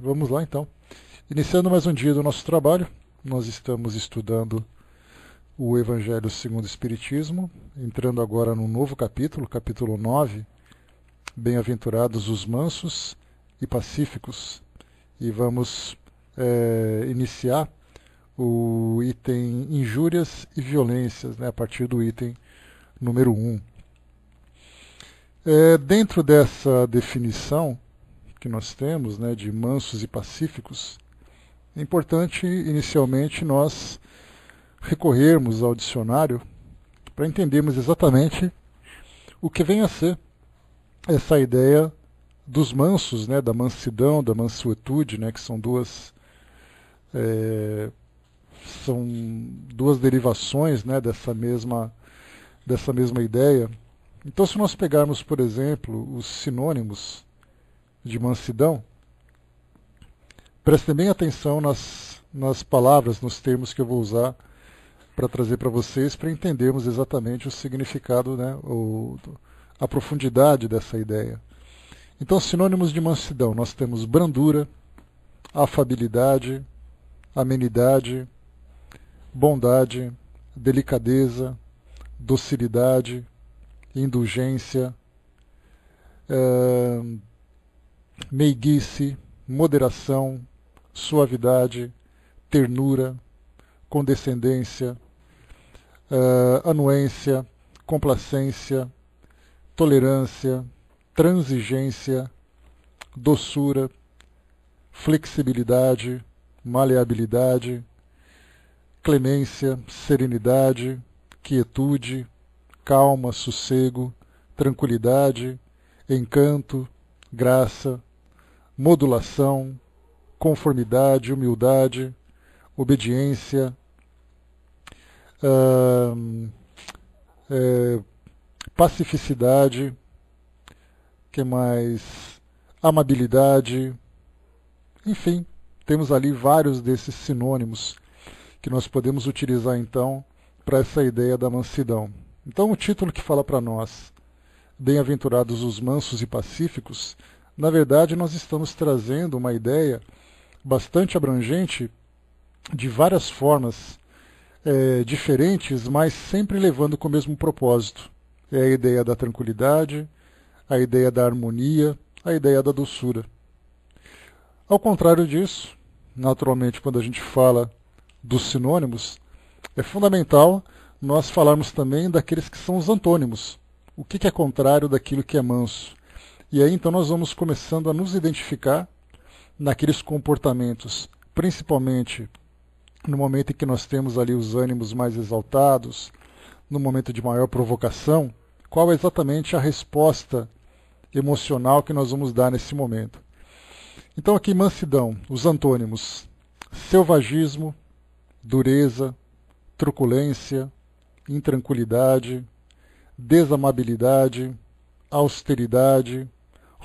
Vamos lá então. Iniciando mais um dia do nosso trabalho, nós estamos estudando o Evangelho segundo o Espiritismo, entrando agora num novo capítulo, capítulo 9. Bem-aventurados os mansos e pacíficos. E vamos é, iniciar o item injúrias e violências, né, a partir do item número 1. É, dentro dessa definição, que nós temos, né, de mansos e pacíficos, é importante inicialmente nós recorrermos ao dicionário para entendermos exatamente o que vem a ser essa ideia dos mansos, né, da mansidão, da mansuetude, né, que são duas é, são duas derivações, né, dessa mesma dessa mesma ideia. Então, se nós pegarmos, por exemplo, os sinônimos de mansidão, prestem bem atenção nas, nas palavras, nos termos que eu vou usar para trazer para vocês, para entendermos exatamente o significado, né, ou a profundidade dessa ideia. Então, sinônimos de mansidão, nós temos brandura, afabilidade, amenidade, bondade, delicadeza, docilidade, indulgência, eh, meiguice, moderação, suavidade, ternura, condescendência, uh, anuência, complacência, tolerância, transigência, doçura, flexibilidade, maleabilidade, clemência, serenidade, quietude, calma, sossego, tranquilidade, encanto, graça, modulação, conformidade, humildade, obediência, uh, é, pacificidade, que mais amabilidade, enfim, temos ali vários desses sinônimos que nós podemos utilizar então para essa ideia da mansidão. Então o título que fala para nós, Bem-aventurados os mansos e pacíficos, na verdade, nós estamos trazendo uma ideia bastante abrangente de várias formas é, diferentes, mas sempre levando com o mesmo propósito. É a ideia da tranquilidade, a ideia da harmonia, a ideia da doçura. Ao contrário disso, naturalmente, quando a gente fala dos sinônimos, é fundamental nós falarmos também daqueles que são os antônimos. O que, que é contrário daquilo que é manso? E aí então nós vamos começando a nos identificar naqueles comportamentos, principalmente no momento em que nós temos ali os ânimos mais exaltados, no momento de maior provocação, qual é exatamente a resposta emocional que nós vamos dar nesse momento. Então aqui mansidão, os antônimos, selvagismo, dureza, truculência, intranquilidade, desamabilidade, austeridade,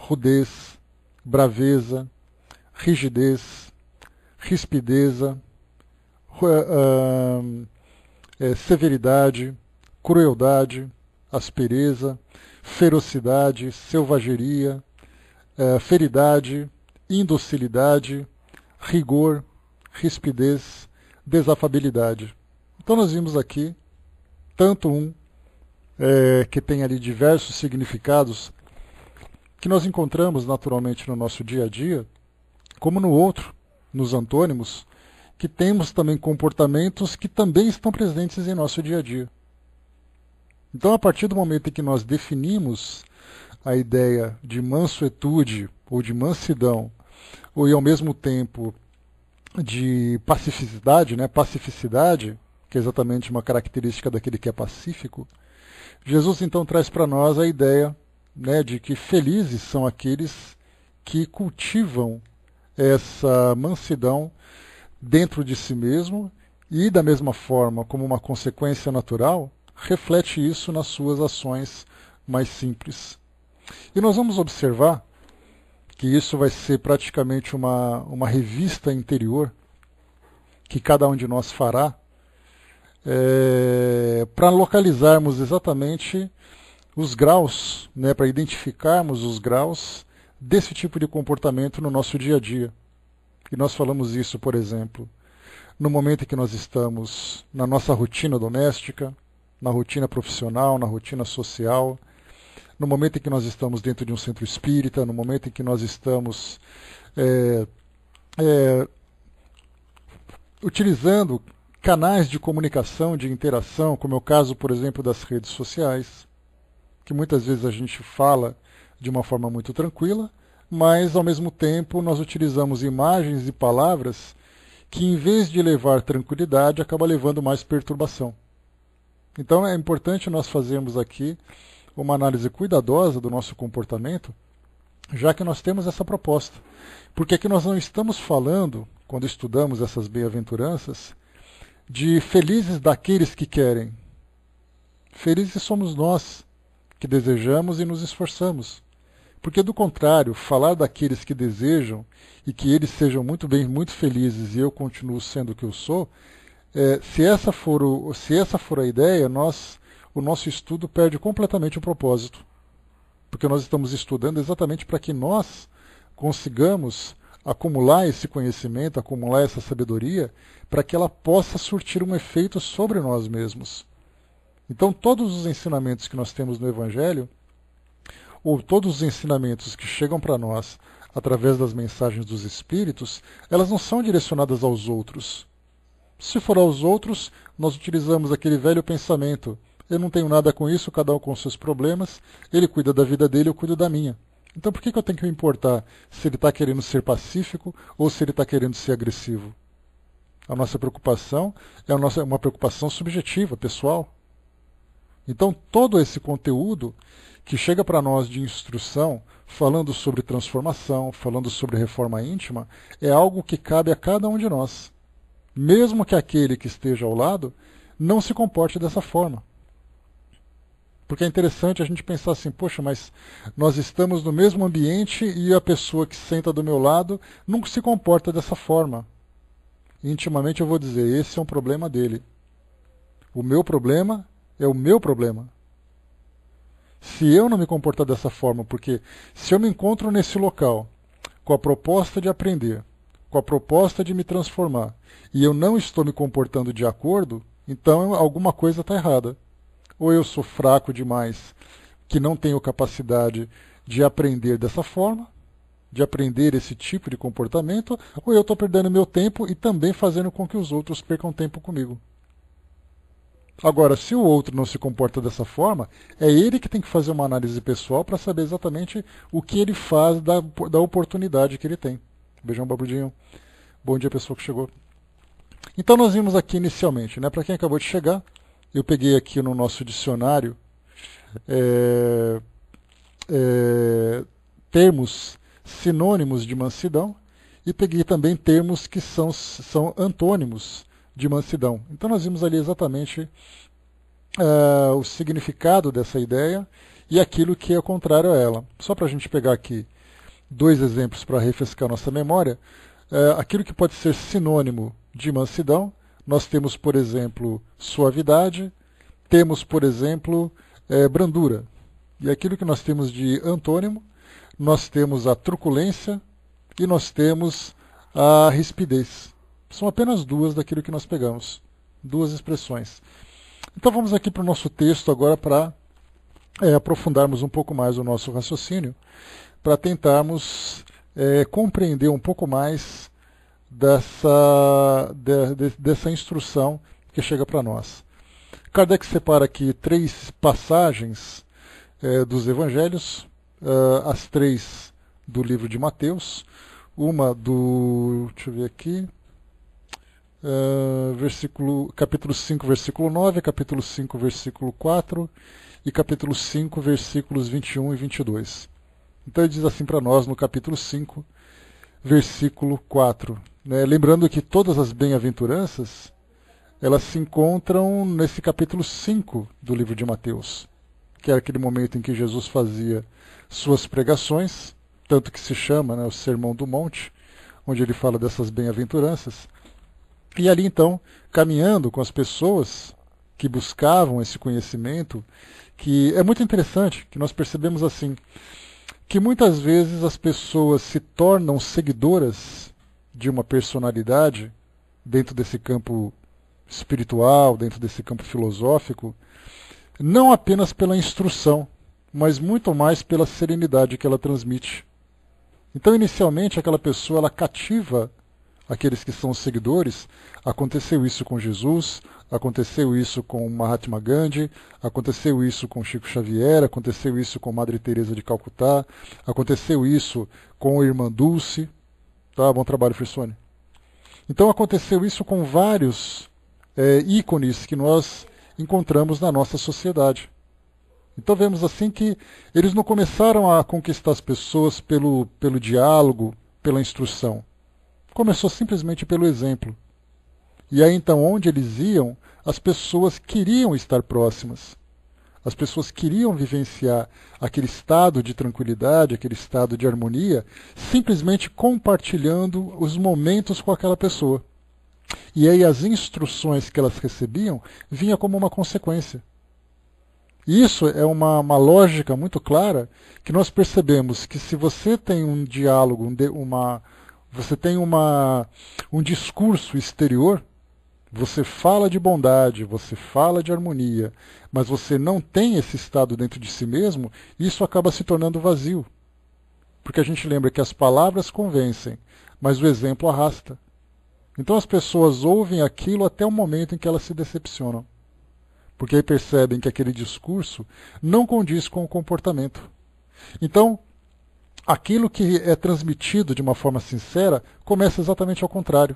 rudez, braveza, rigidez, rispideza, eh, eh, severidade, crueldade, aspereza, ferocidade, selvageria, eh, feridade, indocilidade, rigor, rispidez, desafabilidade. Então nós vimos aqui tanto um é, que tem ali diversos significados que nós encontramos naturalmente no nosso dia a dia, como no outro, nos antônimos, que temos também comportamentos que também estão presentes em nosso dia a dia. Então, a partir do momento em que nós definimos a ideia de mansuetude ou de mansidão, ou e ao mesmo tempo de pacificidade, né? Pacificidade, que é exatamente uma característica daquele que é pacífico. Jesus então traz para nós a ideia né, de que felizes são aqueles que cultivam essa mansidão dentro de si mesmo e, da mesma forma, como uma consequência natural, reflete isso nas suas ações mais simples. E nós vamos observar que isso vai ser praticamente uma, uma revista interior que cada um de nós fará é, para localizarmos exatamente os graus, né, para identificarmos os graus desse tipo de comportamento no nosso dia a dia. E nós falamos isso, por exemplo, no momento em que nós estamos na nossa rotina doméstica, na rotina profissional, na rotina social, no momento em que nós estamos dentro de um centro espírita, no momento em que nós estamos é, é, utilizando canais de comunicação, de interação, como é o caso, por exemplo, das redes sociais que muitas vezes a gente fala de uma forma muito tranquila, mas ao mesmo tempo nós utilizamos imagens e palavras que em vez de levar tranquilidade acaba levando mais perturbação. Então é importante nós fazermos aqui uma análise cuidadosa do nosso comportamento, já que nós temos essa proposta. Porque aqui nós não estamos falando, quando estudamos essas bem-aventuranças, de felizes daqueles que querem. Felizes somos nós que desejamos e nos esforçamos. Porque, do contrário, falar daqueles que desejam e que eles sejam muito bem, muito felizes e eu continuo sendo o que eu sou, é, se, essa for o, se essa for a ideia, nós, o nosso estudo perde completamente o propósito. Porque nós estamos estudando exatamente para que nós consigamos acumular esse conhecimento, acumular essa sabedoria, para que ela possa surtir um efeito sobre nós mesmos. Então, todos os ensinamentos que nós temos no Evangelho, ou todos os ensinamentos que chegam para nós através das mensagens dos Espíritos, elas não são direcionadas aos outros. Se for aos outros, nós utilizamos aquele velho pensamento: eu não tenho nada com isso, cada um com seus problemas, ele cuida da vida dele, eu cuido da minha. Então, por que, que eu tenho que me importar se ele está querendo ser pacífico ou se ele está querendo ser agressivo? A nossa preocupação é uma preocupação subjetiva, pessoal. Então, todo esse conteúdo que chega para nós de instrução, falando sobre transformação, falando sobre reforma íntima, é algo que cabe a cada um de nós. Mesmo que aquele que esteja ao lado não se comporte dessa forma. Porque é interessante a gente pensar assim, poxa, mas nós estamos no mesmo ambiente e a pessoa que senta do meu lado nunca se comporta dessa forma. Intimamente eu vou dizer, esse é um problema dele. O meu problema é o meu problema. Se eu não me comportar dessa forma, porque se eu me encontro nesse local com a proposta de aprender, com a proposta de me transformar, e eu não estou me comportando de acordo, então alguma coisa está errada. Ou eu sou fraco demais, que não tenho capacidade de aprender dessa forma, de aprender esse tipo de comportamento, ou eu estou perdendo meu tempo e também fazendo com que os outros percam tempo comigo. Agora, se o outro não se comporta dessa forma, é ele que tem que fazer uma análise pessoal para saber exatamente o que ele faz da, da oportunidade que ele tem. Beijão, babudinho. Bom dia, pessoa que chegou. Então, nós vimos aqui inicialmente, né? Para quem acabou de chegar, eu peguei aqui no nosso dicionário é, é, termos sinônimos de mansidão e peguei também termos que são, são antônimos de mansidão. Então nós vimos ali exatamente uh, o significado dessa ideia e aquilo que é contrário a ela. Só para a gente pegar aqui dois exemplos para refrescar nossa memória, uh, aquilo que pode ser sinônimo de mansidão, nós temos, por exemplo, suavidade, temos, por exemplo, uh, brandura. E aquilo que nós temos de antônimo, nós temos a truculência e nós temos a rispidez. São apenas duas daquilo que nós pegamos, duas expressões. Então vamos aqui para o nosso texto agora para é, aprofundarmos um pouco mais o nosso raciocínio, para tentarmos é, compreender um pouco mais dessa, de, de, dessa instrução que chega para nós. Kardec separa aqui três passagens é, dos evangelhos, uh, as três do livro de Mateus, uma do. deixa eu ver aqui, ah, versículo, capítulo 5, versículo 9, capítulo 5, versículo 4 e capítulo 5, versículos 21 e 22. Então ele diz assim para nós no capítulo 5, versículo 4. Né? Lembrando que todas as bem-aventuranças elas se encontram nesse capítulo 5 do livro de Mateus, que era é aquele momento em que Jesus fazia suas pregações, tanto que se chama né, o Sermão do Monte, onde ele fala dessas bem-aventuranças. E ali então, caminhando com as pessoas que buscavam esse conhecimento, que é muito interessante que nós percebemos assim, que muitas vezes as pessoas se tornam seguidoras de uma personalidade dentro desse campo espiritual, dentro desse campo filosófico, não apenas pela instrução, mas muito mais pela serenidade que ela transmite. Então, inicialmente, aquela pessoa ela cativa aqueles que são os seguidores, aconteceu isso com Jesus, aconteceu isso com Mahatma Gandhi, aconteceu isso com Chico Xavier, aconteceu isso com Madre Teresa de Calcutá, aconteceu isso com a Irmã Dulce. Tá, bom trabalho, Frissone. Então aconteceu isso com vários é, ícones que nós encontramos na nossa sociedade. Então vemos assim que eles não começaram a conquistar as pessoas pelo, pelo diálogo, pela instrução. Começou simplesmente pelo exemplo. E aí então, onde eles iam, as pessoas queriam estar próximas. As pessoas queriam vivenciar aquele estado de tranquilidade, aquele estado de harmonia, simplesmente compartilhando os momentos com aquela pessoa. E aí as instruções que elas recebiam vinha como uma consequência. Isso é uma, uma lógica muito clara que nós percebemos que se você tem um diálogo, um de, uma, você tem uma, um discurso exterior, você fala de bondade, você fala de harmonia, mas você não tem esse estado dentro de si mesmo, isso acaba se tornando vazio. Porque a gente lembra que as palavras convencem, mas o exemplo arrasta. Então as pessoas ouvem aquilo até o momento em que elas se decepcionam. Porque aí percebem que aquele discurso não condiz com o comportamento. Então, aquilo que é transmitido de uma forma sincera começa exatamente ao contrário.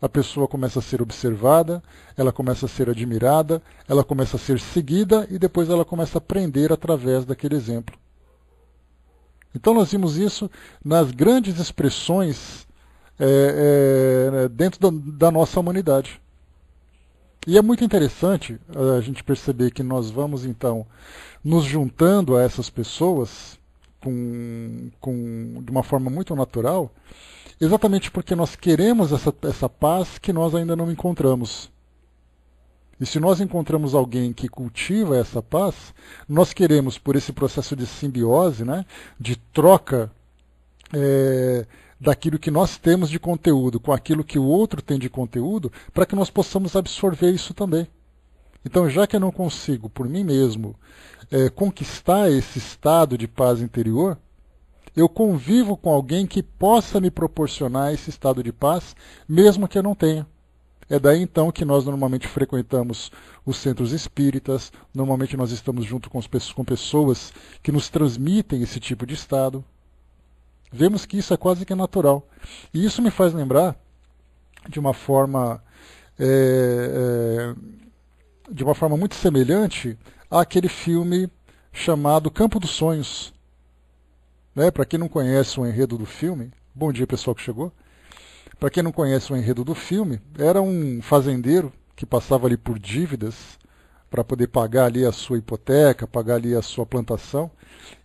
A pessoa começa a ser observada, ela começa a ser admirada, ela começa a ser seguida e depois ela começa a aprender através daquele exemplo. Então nós vimos isso nas grandes expressões é, é, dentro da, da, nossa humanidade. E é muito interessante eh, a gente perceber que nós vamos então nos juntando a essas pessoas com, com, de uma forma muito natural, exatamente porque nós queremos essa, essa paz que nós ainda não encontramos. E se nós encontramos alguém que cultiva essa paz, nós queremos, por esse processo de simbiose, né, de troca é, daquilo que nós temos de conteúdo com aquilo que o outro tem de conteúdo, para que nós possamos absorver isso também. Então, já que eu não consigo, por mim mesmo, é, conquistar esse estado de paz interior, eu convivo com alguém que possa me proporcionar esse estado de paz, mesmo que eu não tenha. É daí então que nós normalmente frequentamos os centros espíritas, normalmente nós estamos junto com, com pessoas que nos transmitem esse tipo de estado. Vemos que isso é quase que natural. E isso me faz lembrar de uma forma é, é, de uma forma muito semelhante aquele filme chamado Campo dos Sonhos. Né? Para quem não conhece o enredo do filme, bom dia pessoal que chegou. Para quem não conhece o enredo do filme, era um fazendeiro que passava ali por dívidas para poder pagar ali a sua hipoteca, pagar ali a sua plantação.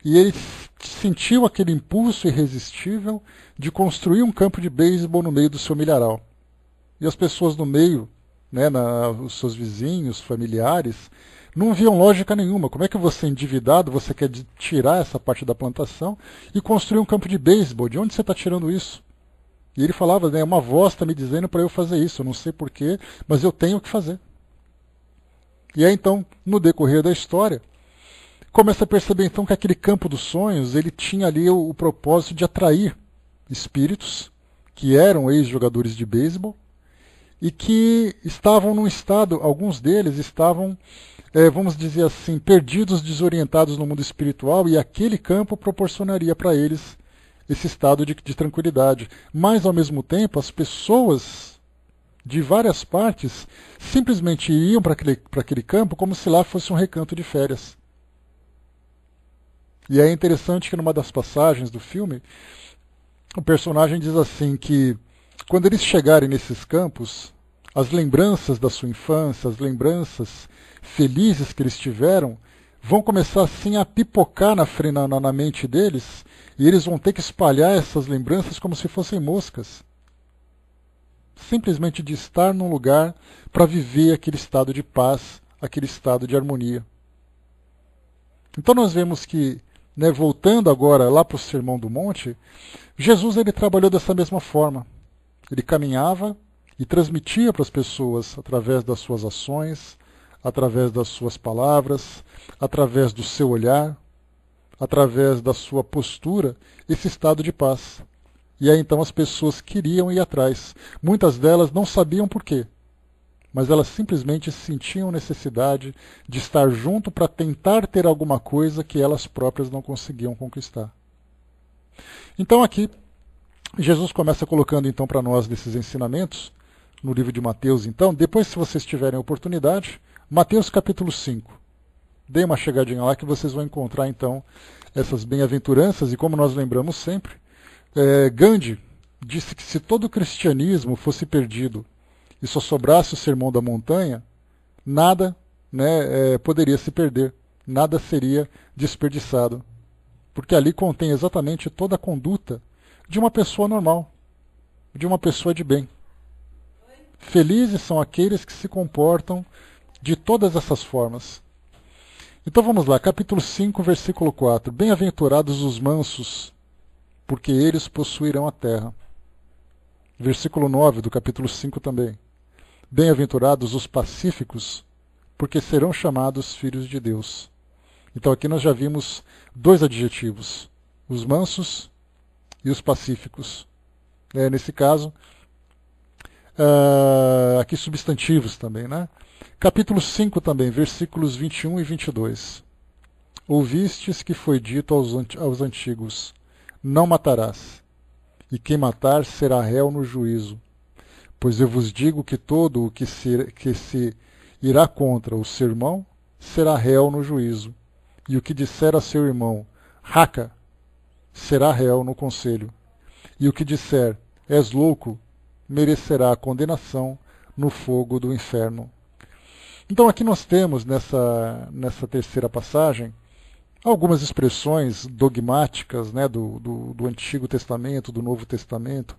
E ele sentiu aquele impulso irresistível de construir um campo de beisebol no meio do seu milharal. E as pessoas no meio, né, na, os seus vizinhos, familiares, não haviam lógica nenhuma. Como é que você, endividado, você quer tirar essa parte da plantação e construir um campo de beisebol? De onde você está tirando isso? E ele falava, né, uma voz está me dizendo para eu fazer isso, eu não sei porquê, mas eu tenho que fazer. E aí então, no decorrer da história, começa a perceber então que aquele campo dos sonhos, ele tinha ali o, o propósito de atrair espíritos que eram ex-jogadores de beisebol e que estavam num estado, alguns deles estavam é, vamos dizer assim, perdidos, desorientados no mundo espiritual, e aquele campo proporcionaria para eles esse estado de, de tranquilidade. Mas, ao mesmo tempo, as pessoas de várias partes simplesmente iam para aquele, aquele campo como se lá fosse um recanto de férias. E é interessante que numa das passagens do filme, o personagem diz assim que quando eles chegarem nesses campos, as lembranças da sua infância, as lembranças felizes que eles tiveram vão começar assim a pipocar na, na, na mente deles e eles vão ter que espalhar essas lembranças como se fossem moscas. Simplesmente de estar num lugar para viver aquele estado de paz, aquele estado de harmonia. Então nós vemos que, né, voltando agora lá para o Sermão do Monte, Jesus ele trabalhou dessa mesma forma. Ele caminhava e transmitia para as pessoas através das suas ações, através das suas palavras, através do seu olhar, através da sua postura, esse estado de paz. E aí então as pessoas queriam ir atrás. Muitas delas não sabiam por quê, mas elas simplesmente sentiam necessidade de estar junto para tentar ter alguma coisa que elas próprias não conseguiam conquistar. Então aqui Jesus começa colocando então para nós desses ensinamentos no livro de Mateus, então, depois se vocês tiverem oportunidade, Mateus capítulo 5. Dê uma chegadinha lá que vocês vão encontrar então essas bem-aventuranças. E como nós lembramos sempre, é, Gandhi disse que se todo o cristianismo fosse perdido e só sobrasse o sermão da montanha, nada né, é, poderia se perder, nada seria desperdiçado. Porque ali contém exatamente toda a conduta de uma pessoa normal, de uma pessoa de bem. Felizes são aqueles que se comportam de todas essas formas. Então vamos lá, capítulo 5, versículo 4. Bem-aventurados os mansos, porque eles possuirão a terra. Versículo 9 do capítulo 5 também. Bem-aventurados os pacíficos, porque serão chamados filhos de Deus. Então aqui nós já vimos dois adjetivos: os mansos e os pacíficos. É, nesse caso, uh, aqui substantivos também, né? Capítulo 5 também, versículos 21 e 22. Ouvistes que foi dito aos, aos antigos: Não matarás, e quem matar será réu no juízo. Pois eu vos digo que todo o que se, que se irá contra o seu irmão será réu no juízo, e o que disser a seu irmão, raca, será réu no conselho, e o que disser, és louco, merecerá a condenação no fogo do inferno. Então aqui nós temos nessa, nessa terceira passagem algumas expressões dogmáticas né, do, do, do Antigo Testamento, do Novo Testamento,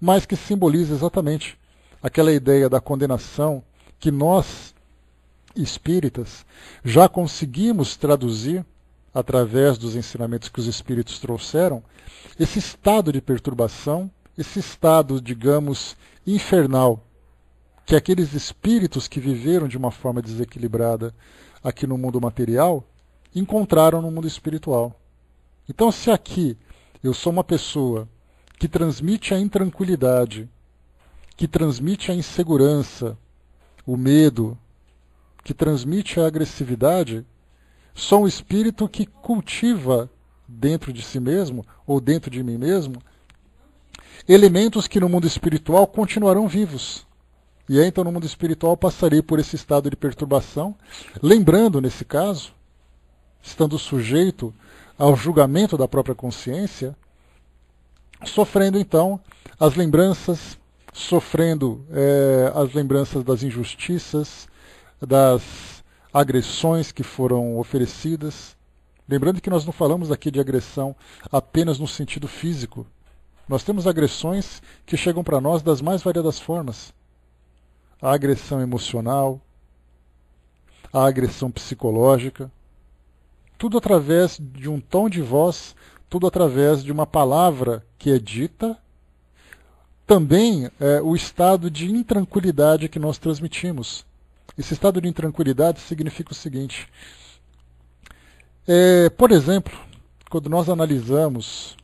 mas que simboliza exatamente aquela ideia da condenação que nós, espíritas, já conseguimos traduzir através dos ensinamentos que os espíritos trouxeram, esse estado de perturbação, esse estado, digamos, infernal que aqueles espíritos que viveram de uma forma desequilibrada aqui no mundo material encontraram no mundo espiritual. Então, se aqui eu sou uma pessoa que transmite a intranquilidade, que transmite a insegurança, o medo, que transmite a agressividade, sou um espírito que cultiva dentro de si mesmo ou dentro de mim mesmo elementos que no mundo espiritual continuarão vivos. E aí, então no mundo espiritual passarei por esse estado de perturbação, lembrando, nesse caso, estando sujeito ao julgamento da própria consciência, sofrendo então as lembranças, sofrendo é, as lembranças das injustiças, das agressões que foram oferecidas. Lembrando que nós não falamos aqui de agressão apenas no sentido físico. Nós temos agressões que chegam para nós das mais variadas formas a agressão emocional, a agressão psicológica, tudo através de um tom de voz, tudo através de uma palavra que é dita, também é, o estado de intranquilidade que nós transmitimos. Esse estado de intranquilidade significa o seguinte: é, por exemplo, quando nós analisamos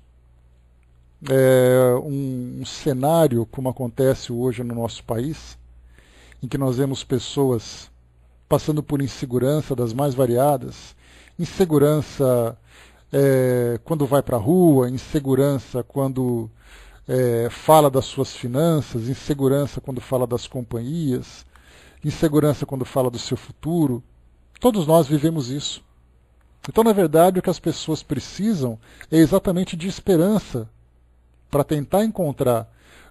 é, um, um cenário como acontece hoje no nosso país, em que nós vemos pessoas passando por insegurança das mais variadas, insegurança é, quando vai para a rua, insegurança quando é, fala das suas finanças, insegurança quando fala das companhias, insegurança quando fala do seu futuro. Todos nós vivemos isso. Então, na verdade, o que as pessoas precisam é exatamente de esperança para tentar encontrar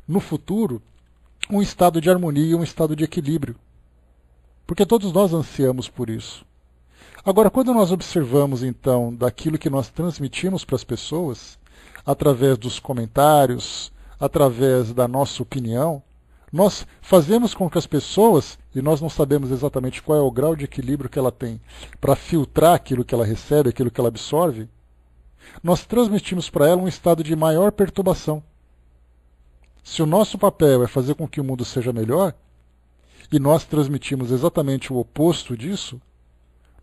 no futuro um estado de harmonia, um estado de equilíbrio. Porque todos nós ansiamos por isso. Agora, quando nós observamos, então, daquilo que nós transmitimos para as pessoas, através dos comentários, através da nossa opinião, nós fazemos com que as pessoas, e nós não sabemos exatamente qual é o grau de equilíbrio que ela tem para filtrar aquilo que ela recebe, aquilo que ela absorve, nós transmitimos para ela um estado de maior perturbação. Se o nosso papel é fazer com que o mundo seja melhor, e nós transmitimos exatamente o oposto disso,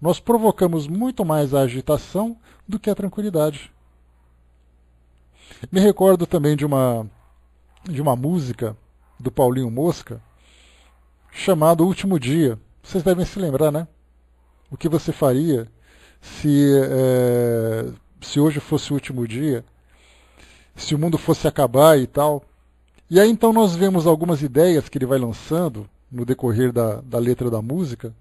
nós provocamos muito mais a agitação do que a tranquilidade. Me recordo também de uma, de uma música do Paulinho Mosca chamada Último Dia. Vocês devem se lembrar, né? O que você faria se, é, se hoje fosse o último dia? Se o mundo fosse acabar e tal? E aí então nós vemos algumas ideias que ele vai lançando no decorrer da, da letra da música,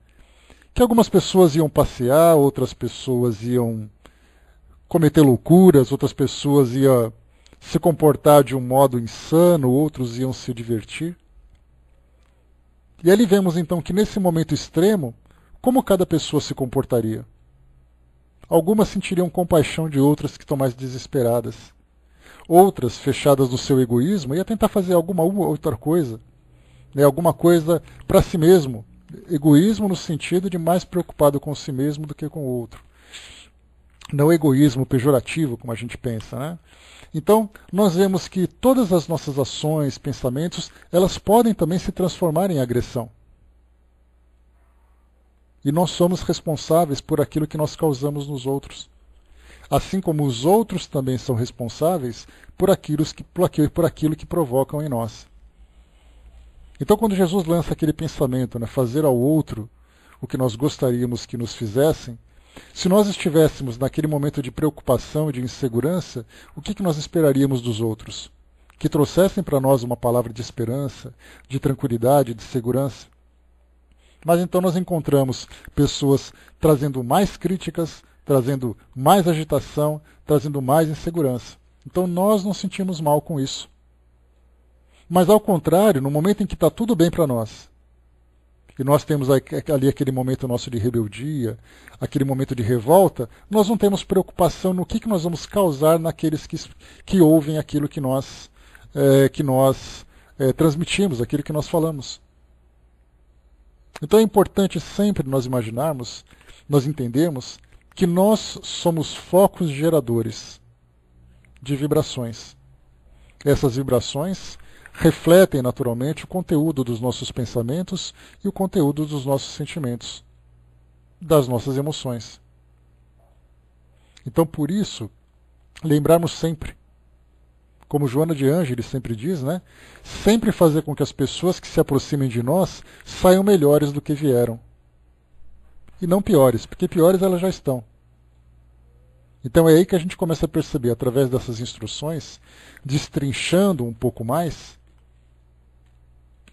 que algumas pessoas iam passear, outras pessoas iam cometer loucuras, outras pessoas iam se comportar de um modo insano, outros iam se divertir. E ali vemos então que nesse momento extremo, como cada pessoa se comportaria? Algumas sentiriam compaixão de outras que estão mais desesperadas outras fechadas no seu egoísmo, ia tentar fazer alguma outra coisa, né, alguma coisa para si mesmo. Egoísmo no sentido de mais preocupado com si mesmo do que com o outro. Não egoísmo pejorativo, como a gente pensa. Né? Então, nós vemos que todas as nossas ações, pensamentos, elas podem também se transformar em agressão. E nós somos responsáveis por aquilo que nós causamos nos outros assim como os outros também são responsáveis por aquilo que, por aquilo, por aquilo que provocam em nós. Então, quando Jesus lança aquele pensamento, né, fazer ao outro o que nós gostaríamos que nos fizessem, se nós estivéssemos naquele momento de preocupação e de insegurança, o que, que nós esperaríamos dos outros? Que trouxessem para nós uma palavra de esperança, de tranquilidade, de segurança. Mas então nós encontramos pessoas trazendo mais críticas, trazendo mais agitação, trazendo mais insegurança. Então nós não sentimos mal com isso. Mas ao contrário, no momento em que está tudo bem para nós, e nós temos ali aquele momento nosso de rebeldia, aquele momento de revolta, nós não temos preocupação no que, que nós vamos causar naqueles que, que ouvem aquilo que nós, é, que nós é, transmitimos, aquilo que nós falamos. Então é importante sempre nós imaginarmos, nós entendemos que nós somos focos geradores de vibrações. Essas vibrações refletem naturalmente o conteúdo dos nossos pensamentos e o conteúdo dos nossos sentimentos, das nossas emoções. Então, por isso, lembrarmos sempre, como Joana de Ângeles sempre diz, né? Sempre fazer com que as pessoas que se aproximem de nós saiam melhores do que vieram e não piores, porque piores elas já estão. Então é aí que a gente começa a perceber, através dessas instruções, destrinchando um pouco mais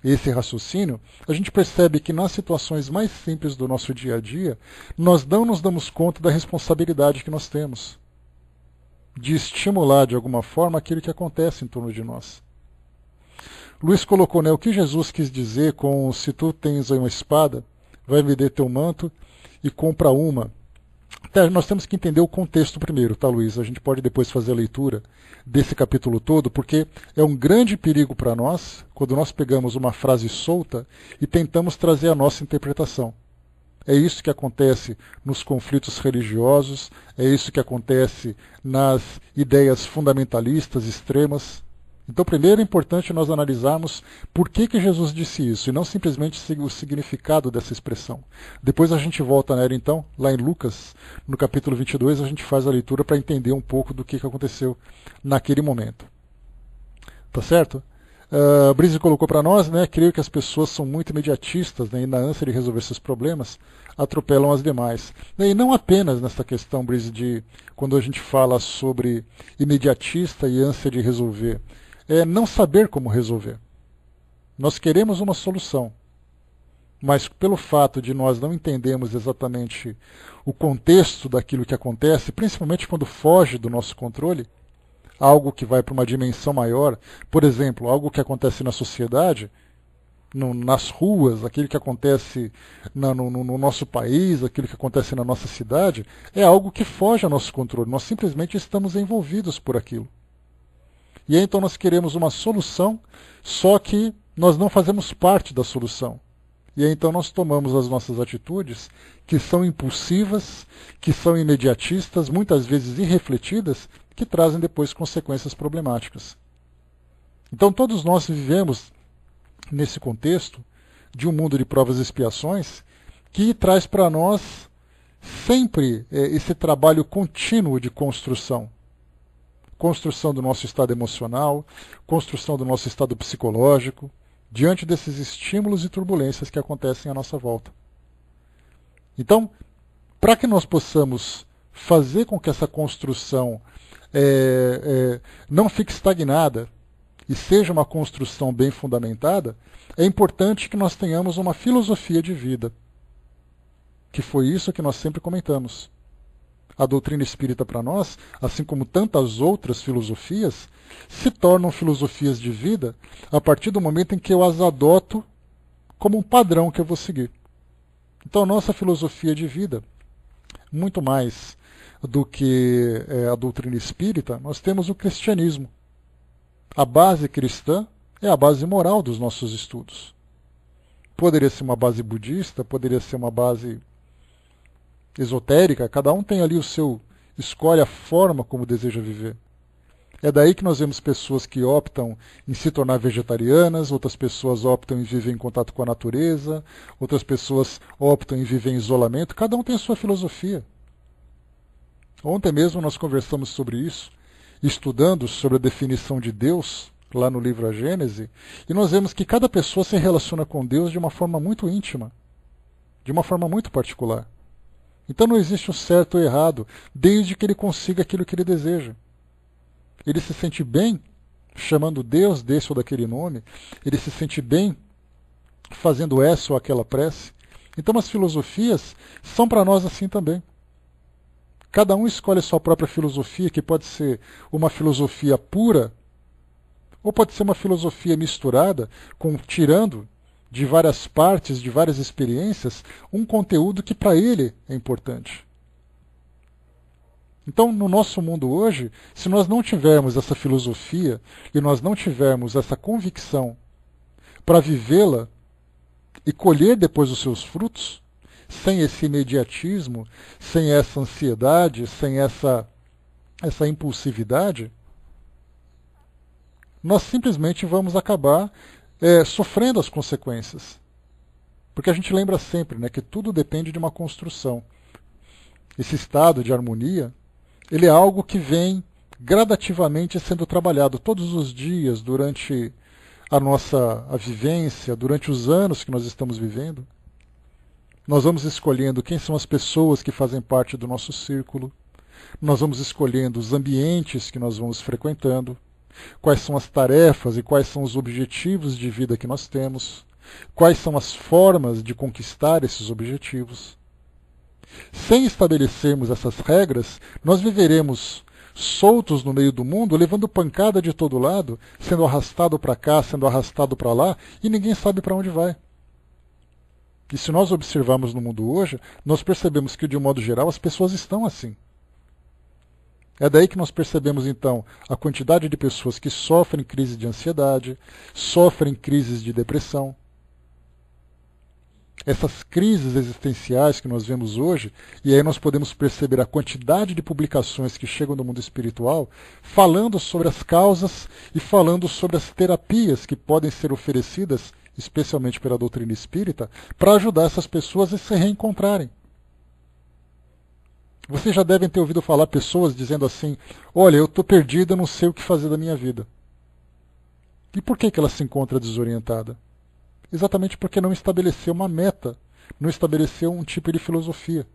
esse raciocínio, a gente percebe que nas situações mais simples do nosso dia a dia, nós não nos damos conta da responsabilidade que nós temos de estimular de alguma forma aquilo que acontece em torno de nós. Luiz colocou, né, o que Jesus quis dizer com se tu tens aí uma espada, vai me dê teu manto e compra uma. Tá, nós temos que entender o contexto primeiro, tá, Luiz? A gente pode depois fazer a leitura desse capítulo todo, porque é um grande perigo para nós quando nós pegamos uma frase solta e tentamos trazer a nossa interpretação. É isso que acontece nos conflitos religiosos, é isso que acontece nas ideias fundamentalistas extremas. Então, primeiro é importante nós analisarmos por que, que Jesus disse isso e não simplesmente o significado dessa expressão. Depois a gente volta nela, então, lá em Lucas, no capítulo 22, a gente faz a leitura para entender um pouco do que, que aconteceu naquele momento. Tá certo? Uh, Brise colocou para nós, né? Creio que as pessoas são muito imediatistas né, e na ânsia de resolver seus problemas atropelam as demais. E não apenas nessa questão, Brise, de quando a gente fala sobre imediatista e ânsia de resolver é não saber como resolver. Nós queremos uma solução, mas pelo fato de nós não entendermos exatamente o contexto daquilo que acontece, principalmente quando foge do nosso controle, algo que vai para uma dimensão maior, por exemplo, algo que acontece na sociedade, no, nas ruas, aquilo que acontece na, no, no, nosso país, aquilo que acontece na nossa cidade, é algo que foge ao nosso controle. Nós simplesmente estamos envolvidos por aquilo. E então nós queremos uma solução, só que nós não fazemos parte da solução. E então nós tomamos as nossas atitudes, que são impulsivas, que são imediatistas, muitas vezes irrefletidas, que trazem depois consequências problemáticas. Então todos nós vivemos nesse contexto de um mundo de provas e expiações que traz para nós sempre é, esse trabalho contínuo de construção construção do nosso estado emocional, construção do nosso estado psicológico, diante desses estímulos e turbulências que acontecem à nossa volta. Então, para que nós possamos fazer com que essa construção é, é, não fique estagnada e seja uma construção bem fundamentada, é importante que nós tenhamos uma filosofia de vida. Que foi isso que nós sempre comentamos a doutrina espírita para nós, assim como tantas outras filosofias, se tornam filosofias de vida a partir do momento em que eu as adoto como um padrão que eu vou seguir. Então, a nossa filosofia de vida, muito mais do que é, a doutrina espírita, nós temos o cristianismo. A base cristã é a base moral dos nossos estudos. Poderia ser uma base budista, poderia ser uma base esotérica, cada um tem ali o seu. escolhe a forma como deseja viver. É daí que nós vemos pessoas que optam em se tornar vegetarianas, outras pessoas optam em viver em contato com a natureza, outras pessoas optam em viver em isolamento. Cada um tem a sua filosofia. Ontem mesmo nós conversamos sobre isso, estudando sobre a definição de Deus lá no livro A Gênese, e nós vemos que cada pessoa se relaciona com Deus de uma forma muito íntima, de uma forma muito particular. Então não existe o certo ou errado, desde que ele consiga aquilo que ele deseja. Ele se sente bem chamando Deus desse ou daquele nome, ele se sente bem fazendo essa ou aquela prece. Então as filosofias são para nós assim também. Cada um escolhe a sua própria filosofia, que pode ser uma filosofia pura, ou pode ser uma filosofia misturada, com tirando de várias partes, de várias experiências, um conteúdo que para ele é importante. Então, no nosso mundo hoje, se nós não tivermos essa filosofia e nós não tivermos essa convicção para vivê-la e colher depois os seus frutos, sem esse imediatismo, sem essa ansiedade, sem essa, essa impulsividade, nós simplesmente vamos acabar é, sofrendo as consequências. Porque a gente lembra sempre né, que tudo depende de uma construção. Esse estado de harmonia, ele é algo que vem gradativamente sendo trabalhado todos os dias durante a nossa a vivência, durante os anos que nós estamos vivendo. Nós vamos escolhendo quem são as pessoas que fazem parte do nosso círculo. Nós vamos escolhendo os ambientes que nós vamos frequentando. Quais são as tarefas e quais são os objetivos de vida que nós temos? Quais são as formas de conquistar esses objetivos? Sem estabelecermos essas regras, nós viveremos soltos no meio do mundo, levando pancada de todo lado, sendo arrastado para cá, sendo arrastado para lá, e ninguém sabe para onde vai. E se nós observarmos no mundo hoje, nós percebemos que, de um modo geral, as pessoas estão assim. É daí que nós percebemos, então, a quantidade de pessoas que sofrem crise de ansiedade, sofrem crises de depressão. Essas crises existenciais que nós vemos hoje, e aí nós podemos perceber a quantidade de publicações que chegam do mundo espiritual falando sobre as causas e falando sobre as terapias que podem ser oferecidas, especialmente pela doutrina espírita, para ajudar essas pessoas a se reencontrarem. Vocês já devem ter ouvido falar pessoas dizendo assim: Olha, eu estou perdida, não sei o que fazer da minha vida. E por que, que ela se encontra desorientada? Exatamente porque não estabeleceu uma meta, não estabeleceu um tipo de filosofia.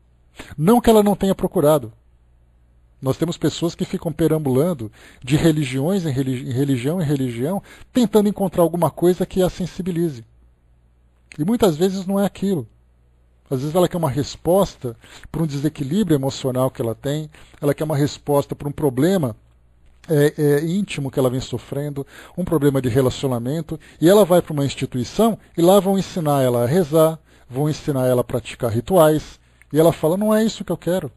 Não que ela não tenha procurado. Nós temos pessoas que ficam perambulando de religiões em, religi em religião em religião, tentando encontrar alguma coisa que a sensibilize. E muitas vezes não é aquilo. Às vezes ela quer uma resposta para um desequilíbrio emocional que ela tem, ela quer uma resposta para um problema é, é, íntimo que ela vem sofrendo, um problema de relacionamento, e ela vai para uma instituição e lá vão ensinar ela a rezar, vão ensinar ela a praticar rituais, e ela fala: não é isso que eu quero.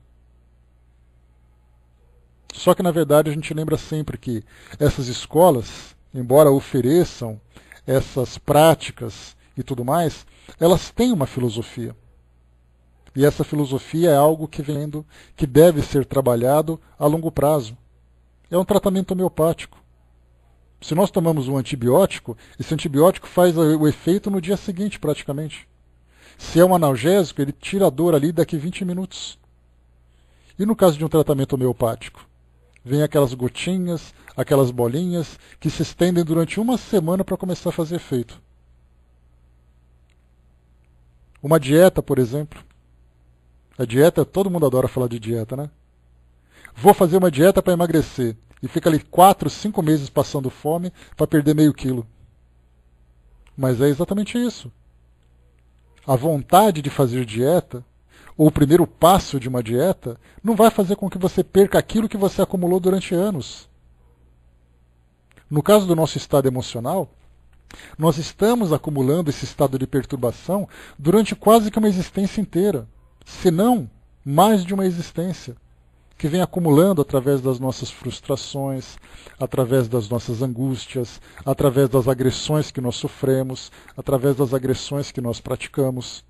Só que na verdade a gente lembra sempre que essas escolas, embora ofereçam essas práticas e tudo mais, elas têm uma filosofia. E essa filosofia é algo que vem indo, que deve ser trabalhado a longo prazo. É um tratamento homeopático. Se nós tomamos um antibiótico, esse antibiótico faz o efeito no dia seguinte, praticamente. Se é um analgésico, ele tira a dor ali daqui 20 minutos. E no caso de um tratamento homeopático? Vem aquelas gotinhas, aquelas bolinhas que se estendem durante uma semana para começar a fazer efeito. Uma dieta, por exemplo. A dieta, todo mundo adora falar de dieta, né? Vou fazer uma dieta para emagrecer. E fica ali 4, 5 meses passando fome para perder meio quilo. Mas é exatamente isso. A vontade de fazer dieta, ou o primeiro passo de uma dieta, não vai fazer com que você perca aquilo que você acumulou durante anos. No caso do nosso estado emocional, nós estamos acumulando esse estado de perturbação durante quase que uma existência inteira se não mais de uma existência, que vem acumulando através das nossas frustrações, através das nossas angústias, através das agressões que nós sofremos, através das agressões que nós praticamos.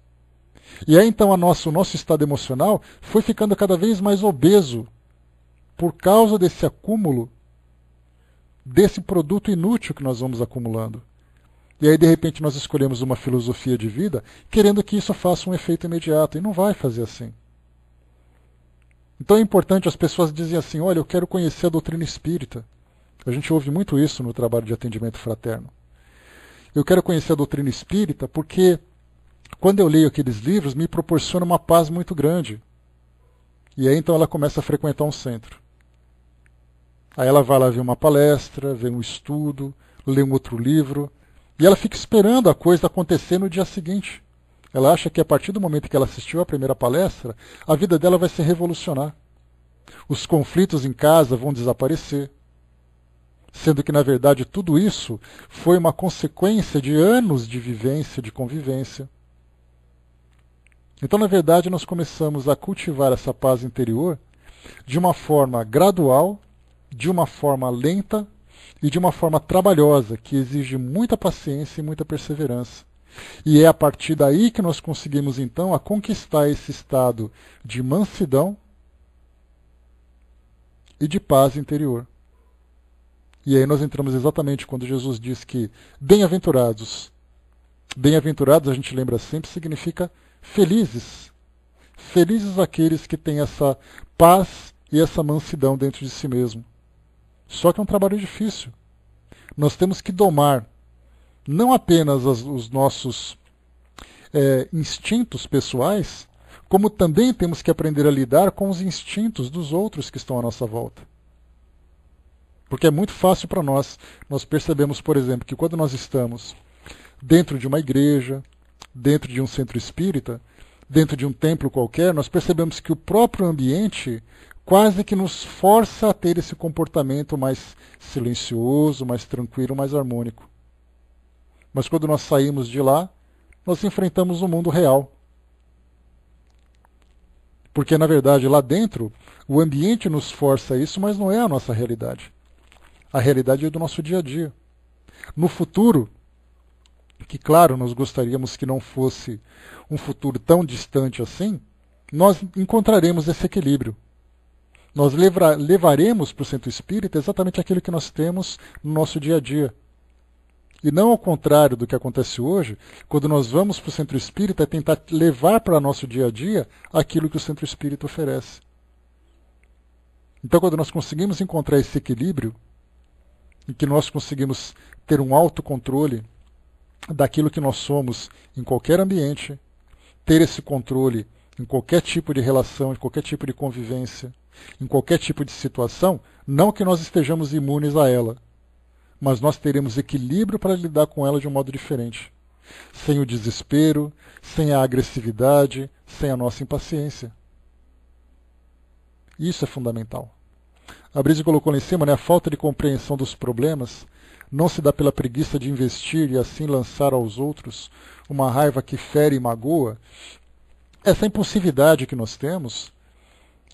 E aí é então nossa, o nosso estado emocional foi ficando cada vez mais obeso por causa desse acúmulo, desse produto inútil que nós vamos acumulando. E aí, de repente, nós escolhemos uma filosofia de vida querendo que isso faça um efeito imediato. E não vai fazer assim. Então é importante as pessoas dizem assim: olha, eu quero conhecer a doutrina espírita. A gente ouve muito isso no trabalho de atendimento fraterno. Eu quero conhecer a doutrina espírita porque quando eu leio aqueles livros me proporciona uma paz muito grande. E aí então ela começa a frequentar um centro. Aí ela vai lá ver uma palestra, ver um estudo, lê um outro livro, e ela fica esperando a coisa acontecer no dia seguinte. Ela acha que a partir do momento que ela assistiu à primeira palestra, a vida dela vai se revolucionar. Os conflitos em casa vão desaparecer. Sendo que, na verdade, tudo isso foi uma consequência de anos de vivência, de convivência. Então, na verdade, nós começamos a cultivar essa paz interior de uma forma gradual, de uma forma lenta, e de uma forma trabalhosa, que exige muita paciência e muita perseverança. E é a partir daí que nós conseguimos então a conquistar esse estado de mansidão e de paz interior. E aí nós entramos exatamente quando Jesus diz que bem-aventurados. Bem-aventurados, a gente lembra sempre, significa felizes. Felizes aqueles que têm essa paz e essa mansidão dentro de si mesmo. Só que é um trabalho difícil. Nós temos que domar não apenas as, os nossos é, instintos pessoais, como também temos que aprender a lidar com os instintos dos outros que estão à nossa volta. Porque é muito fácil para nós. Nós percebemos, por exemplo, que quando nós estamos dentro de uma igreja, dentro de um centro espírita, dentro de um templo qualquer, nós percebemos que o próprio ambiente quase que nos força a ter esse comportamento mais silencioso, mais tranquilo, mais harmônico. Mas quando nós saímos de lá, nós enfrentamos o mundo real. Porque, na verdade, lá dentro, o ambiente nos força a isso, mas não é a nossa realidade. A realidade é do nosso dia a dia. No futuro, que, claro, nós gostaríamos que não fosse um futuro tão distante assim, nós encontraremos esse equilíbrio. Nós levaremos para o centro espírita exatamente aquilo que nós temos no nosso dia a dia. E não ao contrário do que acontece hoje, quando nós vamos para o centro espírita é tentar levar para o nosso dia a dia aquilo que o centro espírita oferece. Então, quando nós conseguimos encontrar esse equilíbrio, em que nós conseguimos ter um autocontrole daquilo que nós somos em qualquer ambiente, ter esse controle em qualquer tipo de relação, em qualquer tipo de convivência, em qualquer tipo de situação, não que nós estejamos imunes a ela, mas nós teremos equilíbrio para lidar com ela de um modo diferente. Sem o desespero, sem a agressividade, sem a nossa impaciência. Isso é fundamental. A Brise colocou lá em cima, né? A falta de compreensão dos problemas não se dá pela preguiça de investir e assim lançar aos outros uma raiva que fere e magoa. Essa impulsividade que nós temos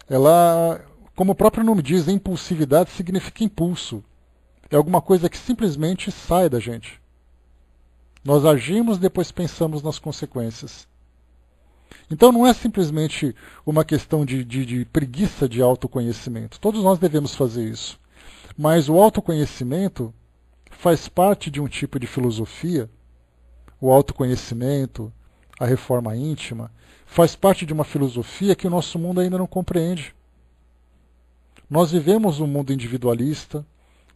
ela, como o próprio nome diz, impulsividade significa impulso. É alguma coisa que simplesmente sai da gente. Nós agimos, depois pensamos nas consequências. Então não é simplesmente uma questão de, de, de, preguiça de autoconhecimento. Todos nós devemos fazer isso. Mas o autoconhecimento faz parte de um tipo de filosofia. O autoconhecimento, a reforma íntima, faz parte de uma filosofia que o nosso mundo ainda não compreende. Nós vivemos um mundo individualista,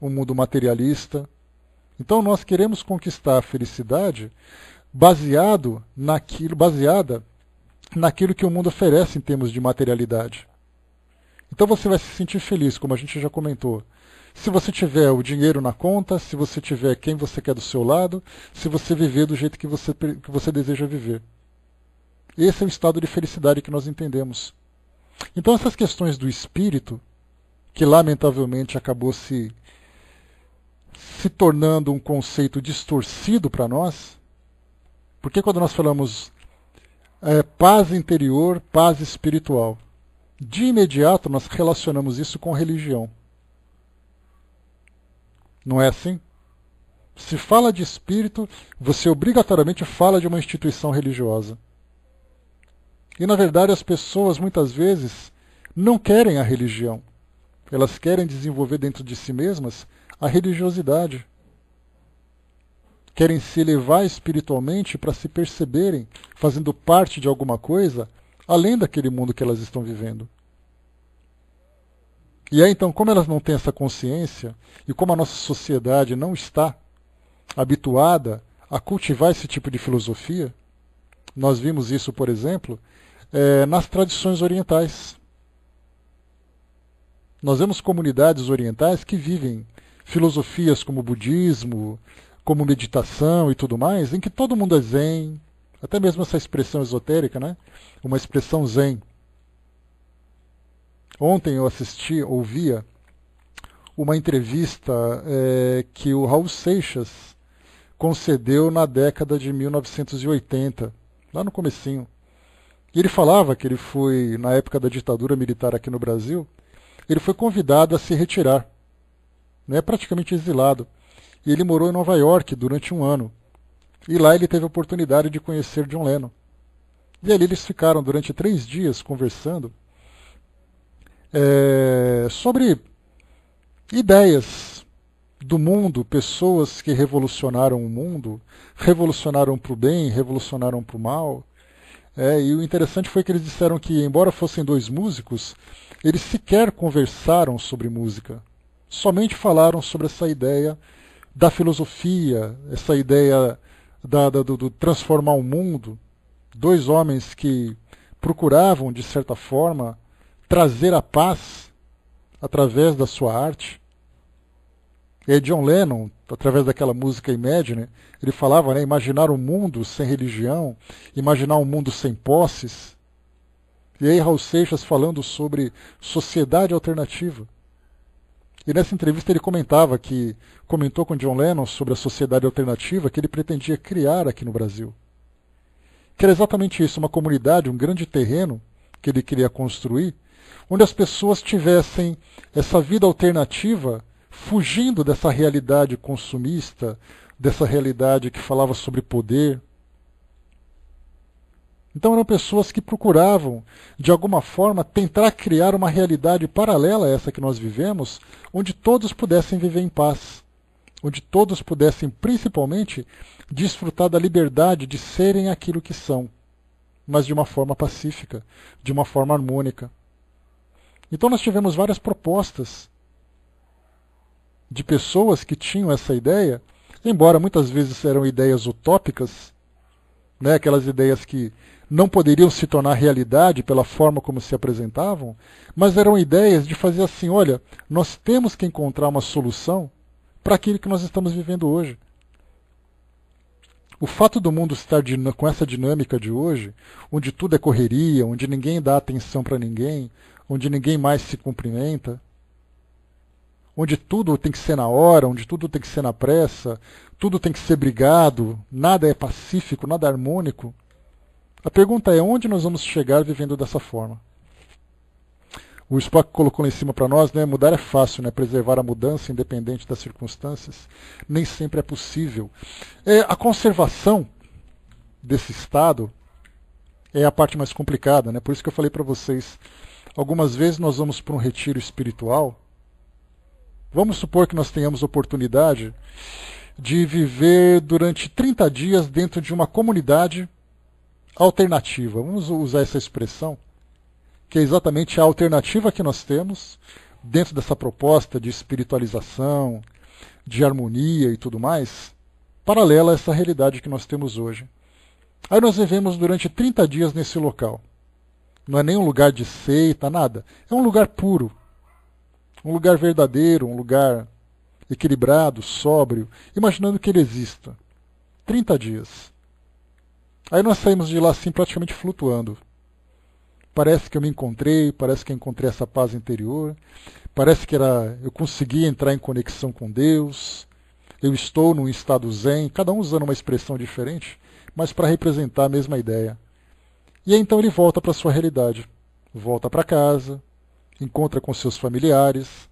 um mundo materialista. Então nós queremos conquistar a felicidade baseado naquilo, baseada naquilo que o mundo oferece em termos de materialidade. Então você vai se sentir feliz, como a gente já comentou, se você tiver o dinheiro na conta, se você tiver quem você quer do seu lado, se você viver do jeito que você, que você deseja viver. Esse é o estado de felicidade que nós entendemos. Então, essas questões do espírito, que lamentavelmente acabou se, se tornando um conceito distorcido para nós, porque quando nós falamos é, paz interior, paz espiritual, de imediato nós relacionamos isso com religião. Não é assim? Se fala de espírito, você obrigatoriamente fala de uma instituição religiosa. E na verdade as pessoas muitas vezes não querem a religião. Elas querem desenvolver dentro de si mesmas a religiosidade. Querem se elevar espiritualmente para se perceberem fazendo parte de alguma coisa além daquele mundo que elas estão vivendo. E aí, então, como elas não têm essa consciência e como a nossa sociedade não está habituada a cultivar esse tipo de filosofia, nós vimos isso, por exemplo, é, nas tradições orientais. Nós vemos comunidades orientais que vivem filosofias como budismo, como meditação e tudo mais, em que todo mundo é zen, até mesmo essa expressão esotérica, né? Uma expressão zen. Ontem eu assisti, ouvia, uma entrevista é, que o Raul Seixas concedeu na década de 1980, lá no comecinho. E ele falava que ele foi, na época da ditadura militar aqui no Brasil, ele foi convidado a se retirar. Né, praticamente exilado. E ele morou em Nova York durante um ano. E lá ele teve a oportunidade de conhecer John Lennon. E ali eles ficaram durante três dias conversando é, sobre ideias do mundo, pessoas que revolucionaram o mundo, revolucionaram para o bem, revolucionaram para o mal. É, e o interessante foi que eles disseram que, embora fossem dois músicos, eles sequer conversaram sobre música. Somente falaram sobre essa ideia da filosofia, essa ideia da, da, do, do transformar o mundo. Dois homens que procuravam, de certa forma, trazer a paz através da sua arte. E aí John Lennon, através daquela música Imagine, ele falava, né, imaginar um mundo sem religião, imaginar um mundo sem posses. E aí Raul Seixas falando sobre sociedade alternativa. E nessa entrevista ele comentava que comentou com John Lennon sobre a sociedade alternativa que ele pretendia criar aqui no Brasil. Que era exatamente isso, uma comunidade, um grande terreno que ele queria construir, onde as pessoas tivessem essa vida alternativa, fugindo dessa realidade consumista, dessa realidade que falava sobre poder. Então eram pessoas que procuravam, de alguma forma, tentar criar uma realidade paralela a essa que nós vivemos, onde todos pudessem viver em paz, onde todos pudessem, principalmente, desfrutar da liberdade de serem aquilo que são, mas de uma forma pacífica, de uma forma harmônica. Então nós tivemos várias propostas de pessoas que tinham essa ideia, embora muitas vezes eram ideias utópicas, né, aquelas ideias que não poderiam se tornar realidade pela forma como se apresentavam, mas eram ideias de fazer assim: olha, nós temos que encontrar uma solução para aquilo que nós estamos vivendo hoje. O fato do mundo estar com essa dinâmica de hoje, onde tudo é correria, onde ninguém dá atenção para ninguém, onde ninguém mais se cumprimenta, onde tudo tem que ser na hora, onde tudo tem que ser na pressa, tudo tem que ser brigado, nada é pacífico, nada é harmônico. A pergunta é onde nós vamos chegar vivendo dessa forma? O Spock colocou lá em cima para nós, né? Mudar é fácil, né? Preservar a mudança, independente das circunstâncias, nem sempre é possível. É, a conservação desse estado é a parte mais complicada, né? Por isso que eu falei para vocês Algumas vezes nós vamos para um retiro espiritual. Vamos supor que nós tenhamos oportunidade de viver durante 30 dias dentro de uma comunidade alternativa. Vamos usar essa expressão, que é exatamente a alternativa que nós temos dentro dessa proposta de espiritualização, de harmonia e tudo mais, paralela a essa realidade que nós temos hoje. Aí nós vivemos durante 30 dias nesse local. Não é nem um lugar de seita, nada. É um lugar puro. Um lugar verdadeiro, um lugar equilibrado, sóbrio, imaginando que ele exista. 30 dias. Aí nós saímos de lá assim praticamente flutuando. Parece que eu me encontrei, parece que eu encontrei essa paz interior, parece que era eu consegui entrar em conexão com Deus. Eu estou num estado zen, cada um usando uma expressão diferente, mas para representar a mesma ideia. E então ele volta para sua realidade. Volta para casa, encontra com seus familiares,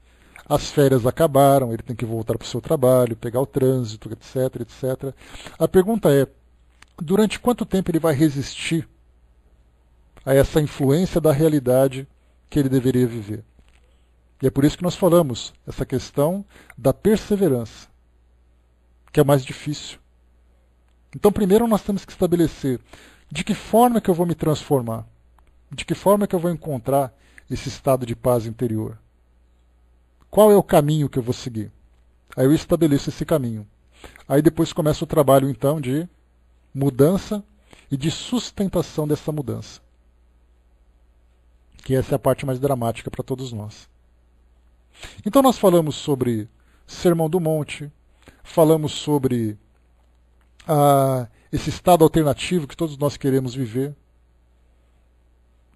as férias acabaram, ele tem que voltar para o seu trabalho, pegar o trânsito, etc, etc. A pergunta é: durante quanto tempo ele vai resistir a essa influência da realidade que ele deveria viver? E é por isso que nós falamos essa questão da perseverança, que é mais difícil. Então, primeiro nós temos que estabelecer de que forma que eu vou me transformar? De que forma que eu vou encontrar esse estado de paz interior? Qual é o caminho que eu vou seguir? Aí eu estabeleço esse caminho. Aí depois começa o trabalho então de mudança e de sustentação dessa mudança. Que essa é a parte mais dramática para todos nós. Então nós falamos sobre Sermão do Monte, falamos sobre a esse estado alternativo que todos nós queremos viver,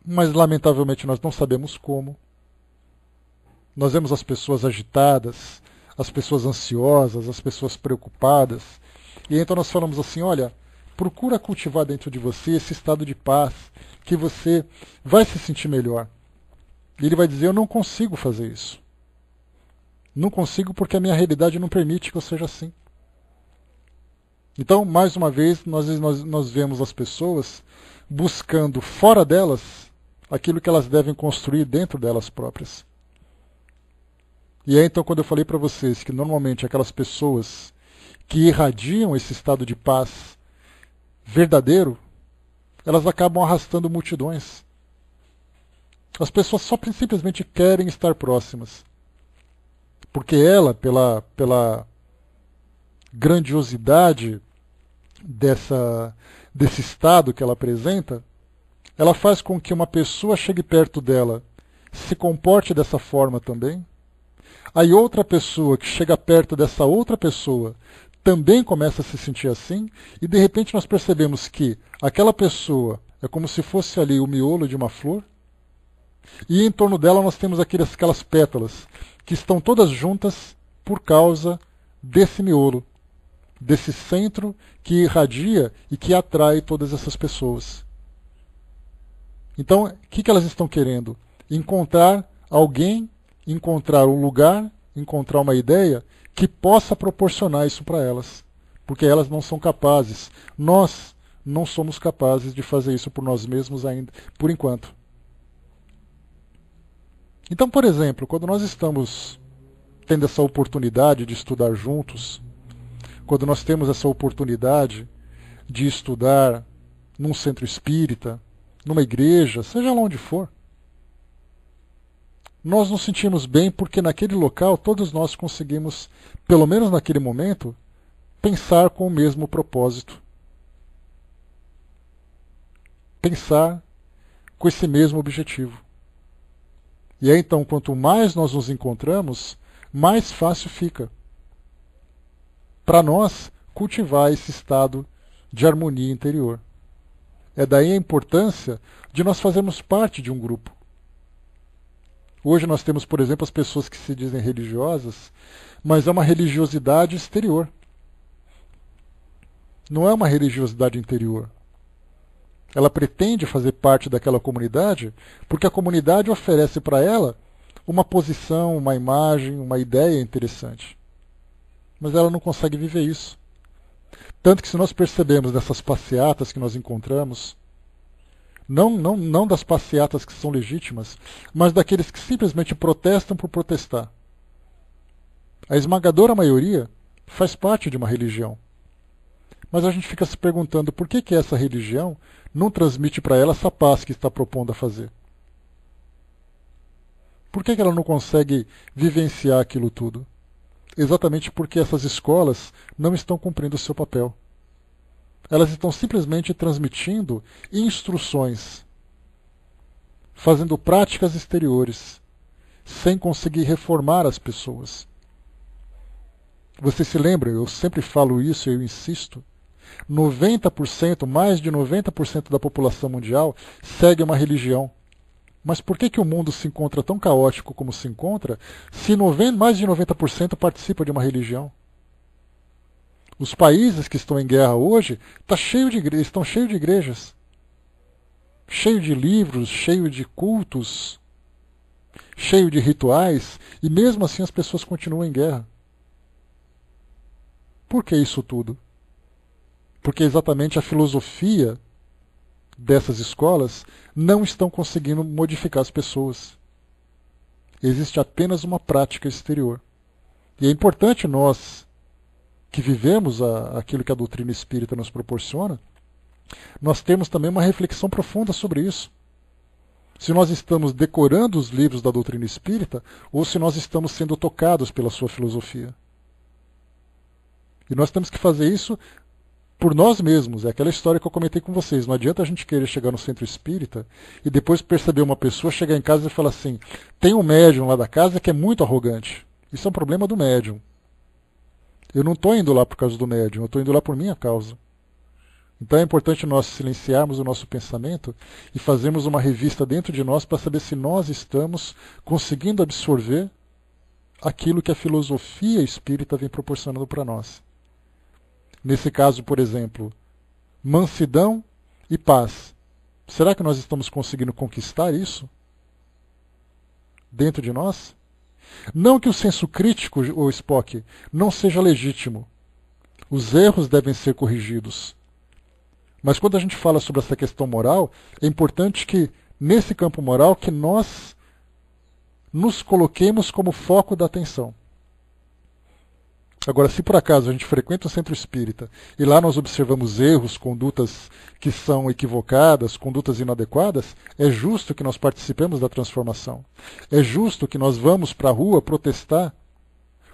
mas lamentavelmente nós não sabemos como. Nós vemos as pessoas agitadas, as pessoas ansiosas, as pessoas preocupadas, e então nós falamos assim: olha, procura cultivar dentro de você esse estado de paz, que você vai se sentir melhor. E ele vai dizer: eu não consigo fazer isso. Não consigo porque a minha realidade não permite que eu seja assim. Então, mais uma vez, nós, nós, nós vemos as pessoas buscando fora delas aquilo que elas devem construir dentro delas próprias. E é então quando eu falei para vocês que normalmente aquelas pessoas que irradiam esse estado de paz verdadeiro, elas acabam arrastando multidões. As pessoas só simplesmente querem estar próximas. Porque ela, pela, pela grandiosidade dessa, desse estado que ela apresenta, ela faz com que uma pessoa chegue perto dela, se comporte dessa forma também. Aí outra pessoa que chega perto dessa outra pessoa também começa a se sentir assim, e de repente nós percebemos que aquela pessoa é como se fosse ali o miolo de uma flor, e em torno dela nós temos aquelas, aquelas pétalas que estão todas juntas por causa desse miolo desse centro que irradia e que atrai todas essas pessoas. Então, o que, elas estão querendo? Encontrar alguém, encontrar um lugar, encontrar uma ideia que possa proporcionar isso para elas. Porque elas não são capazes. Nós não somos capazes de fazer isso por nós mesmos ainda, por enquanto. Então, por exemplo, quando nós estamos tendo essa oportunidade de estudar juntos, quando nós temos essa oportunidade de estudar num centro espírita, numa igreja, seja lá onde for, nós nos sentimos bem porque naquele local todos nós conseguimos, pelo menos naquele momento, pensar com o mesmo propósito. Pensar com esse mesmo objetivo. E aí, então, quanto mais nós nos encontramos, mais fácil fica para nós cultivar esse estado de harmonia interior. É daí a importância de nós fazermos parte de um grupo. Hoje nós temos, por exemplo, as pessoas que se dizem religiosas, mas é uma religiosidade exterior. Não é uma religiosidade interior. Ela pretende fazer parte daquela comunidade porque a comunidade oferece para ela uma posição, uma imagem, uma ideia interessante mas ela não consegue viver isso. Tanto que se nós percebemos dessas passeatas que nós encontramos, não, não, não das passeatas que são legítimas, mas daqueles que simplesmente protestam por protestar. A esmagadora maioria faz parte de uma religião. Mas a gente fica se perguntando por que, que essa religião não transmite para ela essa paz que está propondo a fazer. Por que, que ela não consegue vivenciar aquilo tudo? exatamente porque essas escolas não estão cumprindo o seu papel. Elas estão simplesmente transmitindo instruções, fazendo práticas exteriores, sem conseguir reformar as pessoas. Vocês se lembram, eu sempre falo isso, eu insisto. 90%, mais de 90% da população mundial segue uma religião. Mas por que, que o mundo se encontra tão caótico como se encontra se 90, mais de 90% participa de uma religião? Os países que estão em guerra hoje tá cheio de estão cheios de igrejas, cheio de livros, cheio de cultos, cheio de rituais, e mesmo assim as pessoas continuam em guerra. Por que isso tudo? Porque exatamente a filosofia dessas escolas não estão conseguindo modificar as pessoas. Existe apenas uma prática exterior. E é importante nós, que vivemos a, aquilo que a doutrina espírita nos proporciona, nós temos também uma reflexão profunda sobre isso. Se nós estamos decorando os livros da doutrina espírita ou se nós estamos sendo tocados pela sua filosofia. E nós temos que fazer isso por nós mesmos. É aquela história que eu comentei com vocês. Não adianta a gente querer chegar no centro espírita e depois perceber uma pessoa chegar em casa e falar assim: tem um médium lá da casa que é muito arrogante. Isso é um problema do médium. Eu não estou indo lá por causa do médium, eu estou indo lá por minha causa. Então é importante nós silenciarmos o nosso pensamento e fazermos uma revista dentro de nós para saber se nós estamos conseguindo absorver aquilo que a filosofia espírita vem proporcionando para nós. Nesse caso, por exemplo, mansidão e paz. Será que nós estamos conseguindo conquistar isso dentro de nós? Não que o senso crítico, ou Spock, não seja legítimo. Os erros devem ser corrigidos. Mas quando a gente fala sobre essa questão moral, é importante que, nesse campo moral, que nós nos coloquemos como foco da atenção. Agora, se por acaso a gente frequenta o centro espírita e lá nós observamos erros, condutas que são equivocadas, condutas inadequadas, é justo que nós participemos da transformação. É justo que nós vamos para a rua protestar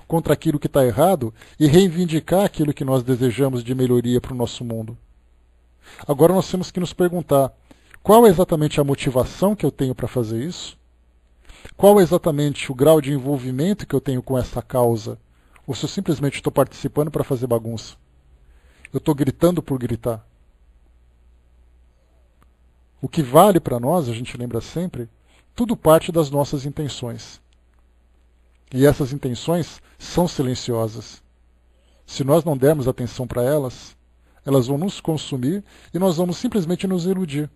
contra aquilo que está errado e reivindicar aquilo que nós desejamos de melhoria para o nosso mundo. Agora nós temos que nos perguntar qual é exatamente a motivação que eu tenho para fazer isso? Qual é exatamente o grau de envolvimento que eu tenho com essa causa? Ou se eu simplesmente estou participando para fazer bagunça. Eu estou gritando por gritar. O que vale para nós, a gente lembra sempre, tudo parte das nossas intenções. E essas intenções são silenciosas. Se nós não dermos atenção para elas, elas vão nos consumir e nós vamos simplesmente nos iludir.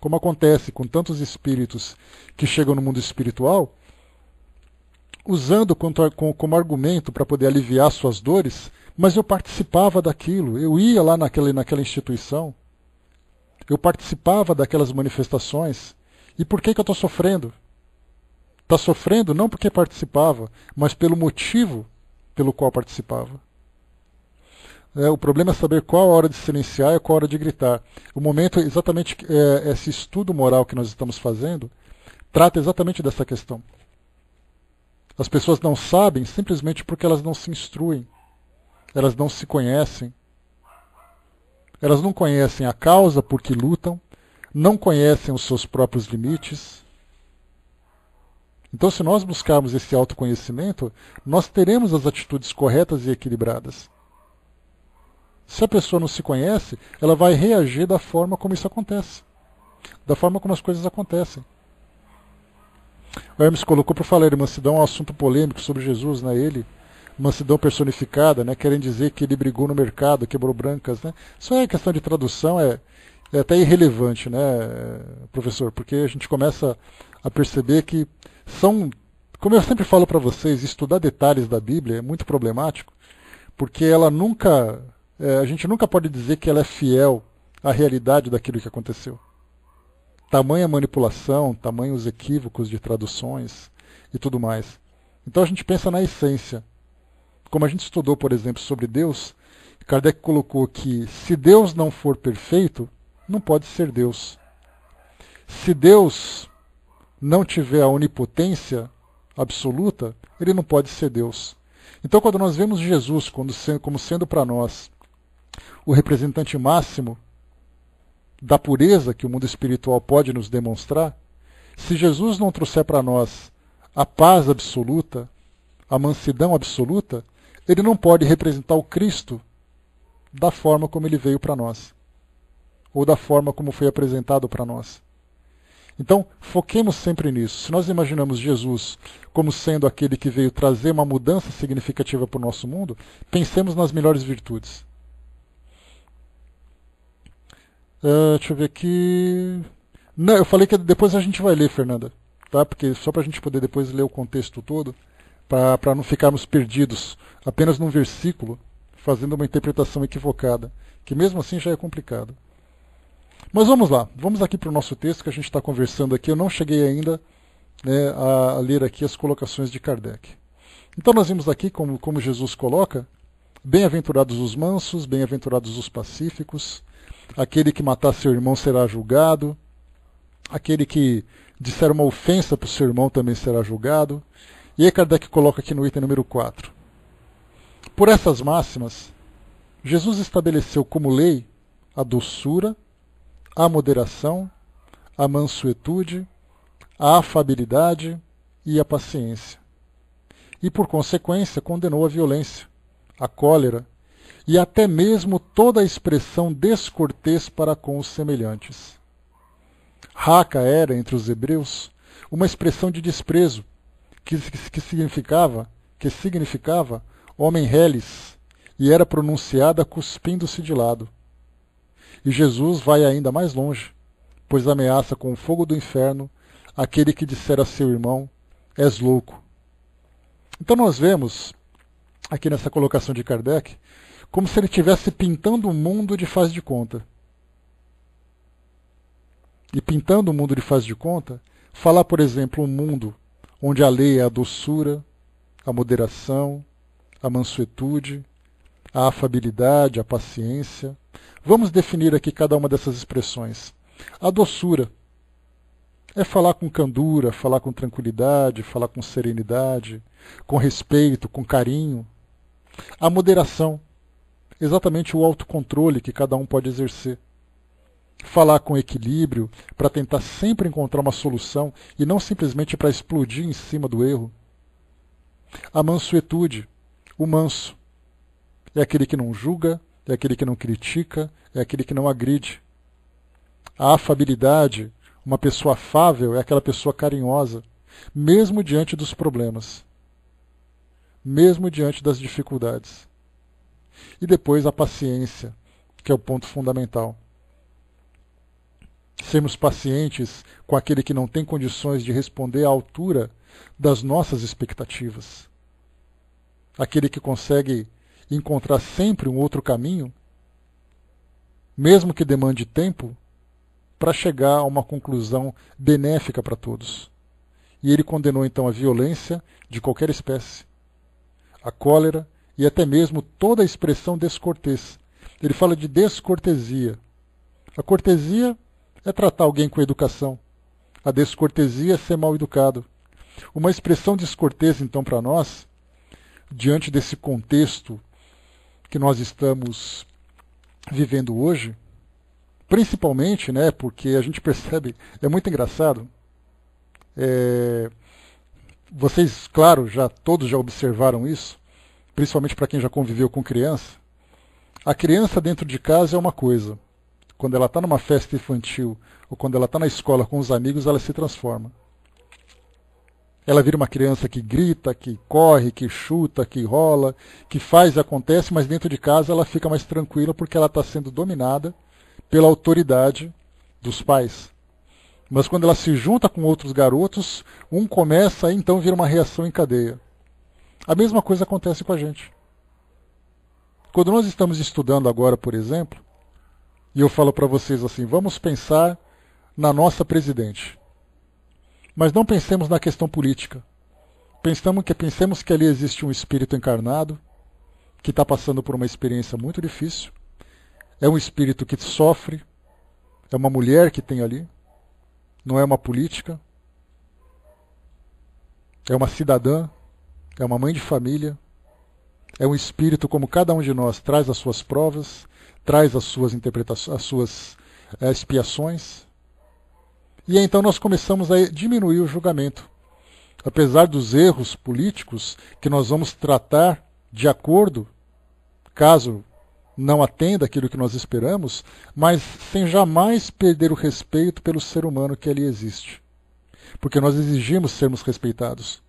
Como acontece com tantos espíritos que chegam no mundo espiritual usando como argumento para poder aliviar suas dores, mas eu participava daquilo, eu ia lá naquela, naquela instituição, eu participava daquelas manifestações. E por que, que eu estou sofrendo? Está sofrendo não porque participava, mas pelo motivo pelo qual participava. É, o problema é saber qual a hora de silenciar e qual a hora de gritar. O momento, exatamente, é, esse estudo moral que nós estamos fazendo, trata exatamente dessa questão. As pessoas não sabem simplesmente porque elas não se instruem, elas não se conhecem. Elas não conhecem a causa por que lutam, não conhecem os seus próprios limites. Então, se nós buscarmos esse autoconhecimento, nós teremos as atitudes corretas e equilibradas. Se a pessoa não se conhece, ela vai reagir da forma como isso acontece, da forma como as coisas acontecem. O Hermes colocou para falar de mansidão um assunto polêmico sobre Jesus, né? Ele, mansidão personificada, né? Querem dizer que ele brigou no mercado, quebrou brancas, né? Isso é questão de tradução, é, é até irrelevante, né, professor? Porque a gente começa a perceber que são, como eu sempre falo para vocês, estudar detalhes da Bíblia é muito problemático, porque ela nunca, é, a gente nunca pode dizer que ela é fiel à realidade daquilo que aconteceu. Tamanha manipulação, tamanhos equívocos de traduções e tudo mais. Então a gente pensa na essência. Como a gente estudou, por exemplo, sobre Deus, Kardec colocou que se Deus não for perfeito, não pode ser Deus. Se Deus não tiver a onipotência absoluta, ele não pode ser Deus. Então, quando nós vemos Jesus como sendo para nós o representante máximo da pureza que o mundo espiritual pode nos demonstrar, se Jesus não trouxer para nós a paz absoluta, a mansidão absoluta, ele não pode representar o Cristo da forma como ele veio para nós, ou da forma como foi apresentado para nós. Então, foquemos sempre nisso. Se nós imaginamos Jesus como sendo aquele que veio trazer uma mudança significativa para o nosso mundo, pensemos nas melhores virtudes. Uh, deixa eu ver aqui. Não, eu falei que depois a gente vai ler, Fernanda. Tá? Porque só para a gente poder depois ler o contexto todo, para não ficarmos perdidos apenas num versículo, fazendo uma interpretação equivocada, que mesmo assim já é complicado. Mas vamos lá, vamos aqui para o nosso texto que a gente está conversando aqui. Eu não cheguei ainda né, a, ler aqui as colocações de Kardec. Então nós vimos aqui como, como Jesus coloca: bem-aventurados os mansos, bem-aventurados os pacíficos, aquele que matar seu irmão será julgado, aquele que disser uma ofensa para o seu irmão também será julgado. E aí Kardec coloca aqui no item número 4. Por essas máximas, Jesus estabeleceu como lei a doçura, a moderação, a mansuetude, a afabilidade e a paciência. E por consequência condenou a violência, a cólera, e até mesmo toda a expressão descortês para com os semelhantes. Raca era, entre os hebreus, uma expressão de desprezo, que, que significava, que significava homem reles, e era pronunciada cuspindo-se de lado. E Jesus vai ainda mais longe, pois ameaça com o fogo do inferno aquele que disser a seu irmão: És louco. Então nós vemos, aqui nessa colocação de Kardec, como se ele estivesse pintando o mundo de faz de conta. E pintando o mundo de faz de conta, falar, por exemplo, um mundo onde a lei é a doçura, a moderação, a mansuetude, a afabilidade, a paciência. Vamos definir aqui cada uma dessas expressões. A doçura é falar com candura, falar com tranquilidade, falar com serenidade, com respeito, com carinho. A moderação exatamente o autocontrole que cada um pode exercer. Falar com equilíbrio para tentar sempre encontrar uma solução e não simplesmente para explodir em cima do erro. A mansuetude, o manso, é aquele que não julga, é aquele que não critica, é aquele que não agride. A afabilidade, uma pessoa afável, é aquela pessoa carinhosa, mesmo diante dos problemas, mesmo diante das dificuldades. E depois a paciência, que é o ponto fundamental. Sermos pacientes com aquele que não tem condições de responder à altura das nossas expectativas. Aquele que consegue encontrar sempre um outro caminho, mesmo que demande tempo, para chegar a uma conclusão benéfica para todos. E ele condenou então a violência de qualquer espécie, a cólera, e até mesmo toda a expressão descortês. Ele fala de descortesia. A cortesia é tratar alguém com educação. A descortesia é ser mal educado. Uma expressão descortês, então, para nós, diante desse contexto que nós estamos vivendo hoje, principalmente, né, porque a gente percebe, é muito engraçado. É, vocês, claro, já todos já observaram isso principalmente para quem já conviveu com criança, a criança dentro de casa é uma coisa. Quando ela está numa festa infantil ou quando ela está na escola com os amigos, ela se transforma. Ela vira uma criança que grita, que corre, que chuta, que rola, que faz e acontece, mas dentro de casa ela fica mais tranquila porque ela está sendo dominada pela autoridade dos pais. Mas quando ela se junta com outros garotos, um começa a então vir uma reação em cadeia. A mesma coisa acontece com a gente. Quando nós estamos estudando agora, por exemplo, e eu falo para vocês assim, vamos pensar na nossa presidente. Mas não pensemos na questão política. Pensamos que, pensemos que ali existe um espírito encarnado, que está passando por uma experiência muito difícil. É um espírito que sofre, é uma mulher que tem ali, não é uma política, é uma cidadã é uma mãe de família, é um espírito como cada um de nós traz as suas provas, traz as suas interpretações, as suas eh, expiações. E então nós começamos a diminuir o julgamento. Apesar dos erros políticos que nós vamos tratar de acordo, caso não atenda aquilo que nós esperamos, mas sem jamais perder o respeito pelo ser humano que ali existe. Porque nós exigimos sermos respeitados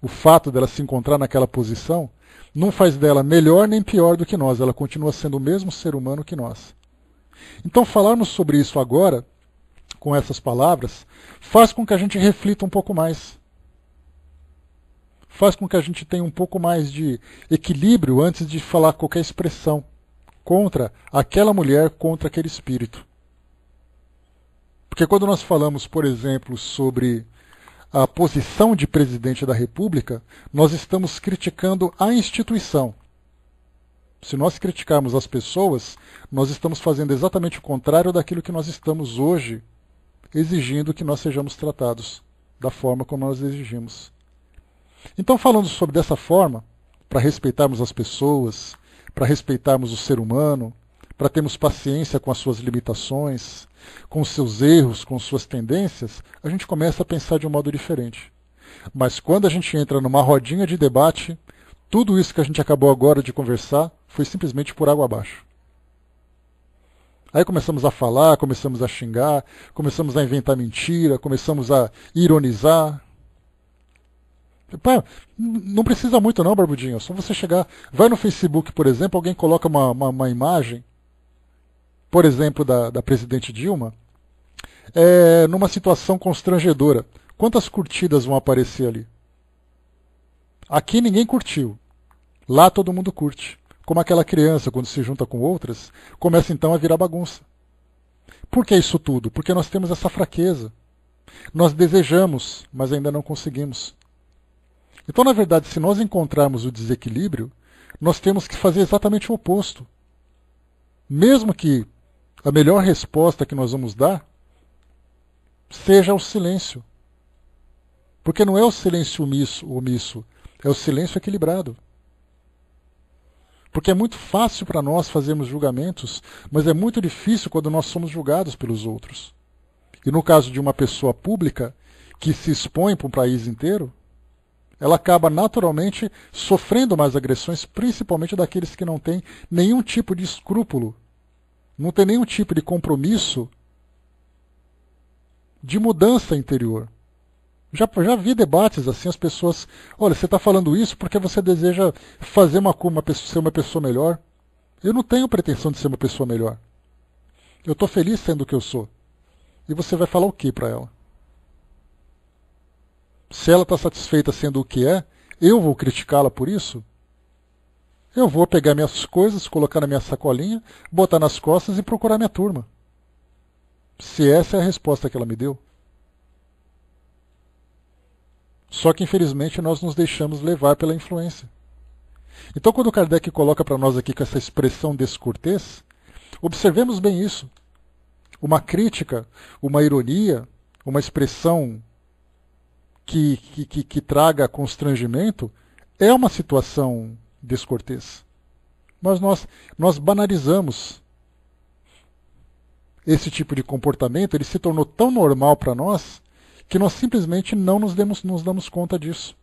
o fato dela se encontrar naquela posição não faz dela melhor nem pior do que nós, ela continua sendo o mesmo ser humano que nós. Então, falarmos sobre isso agora, com essas palavras, faz com que a gente reflita um pouco mais. Faz com que a gente tenha um pouco mais de equilíbrio antes de falar qualquer expressão contra aquela mulher, contra aquele espírito. Porque quando nós falamos, por exemplo, sobre a posição de presidente da República, nós estamos criticando a instituição. Se nós criticarmos as pessoas, nós estamos fazendo exatamente o contrário daquilo que nós estamos hoje exigindo que nós sejamos tratados da forma como nós exigimos. Então, falando sobre dessa forma, para respeitarmos as pessoas, para respeitarmos o ser humano, para termos paciência com as suas limitações, com os seus erros, com suas tendências, a gente começa a pensar de um modo diferente. Mas quando a gente entra numa rodinha de debate, tudo isso que a gente acabou agora de conversar foi simplesmente por água abaixo. Aí começamos a falar, começamos a xingar, começamos a inventar mentira, começamos a ironizar. não precisa muito não, Barbudinho. É só você chegar. Vai no Facebook, por exemplo, alguém coloca uma, uma, uma imagem por exemplo, da, da presidente Dilma, é, numa situação constrangedora. Quantas curtidas vão aparecer ali? Aqui ninguém curtiu. Lá todo mundo curte. Como aquela criança, quando se junta com outras, começa então a virar bagunça. Por que isso tudo? Porque nós temos essa fraqueza. Nós desejamos, mas ainda não conseguimos. Então, na verdade, se nós encontrarmos o desequilíbrio, nós temos que fazer exatamente o oposto. Mesmo que a melhor resposta que nós vamos dar seja o silêncio. Porque não é o silêncio omisso, omisso é o silêncio equilibrado. Porque é muito fácil para nós fazermos julgamentos, mas é muito difícil quando nós somos julgados pelos outros. E no caso de uma pessoa pública que se expõe para um país inteiro, ela acaba naturalmente sofrendo mais agressões, principalmente daqueles que não têm nenhum tipo de escrúpulo não tem nenhum tipo de compromisso de mudança interior. Já, já vi debates assim, as pessoas. Olha, você está falando isso porque você deseja fazer uma, uma pessoa, ser uma pessoa melhor. Eu não tenho pretensão de ser uma pessoa melhor. Eu estou feliz sendo o que eu sou. E você vai falar o que para ela? Se ela está satisfeita sendo o que é, eu vou criticá-la por isso? Eu vou pegar minhas coisas, colocar na minha sacolinha, botar nas costas e procurar minha turma. Se essa é a resposta que ela me deu. Só que infelizmente nós nos deixamos levar pela influência. Então, quando Kardec coloca para nós aqui com essa expressão descortês, observemos bem isso. Uma crítica, uma ironia, uma expressão que, que, que, que traga constrangimento é uma situação descortês. Mas nós, nós banalizamos esse tipo de comportamento, ele se tornou tão normal para nós que nós simplesmente não nos, demos, nos damos conta disso.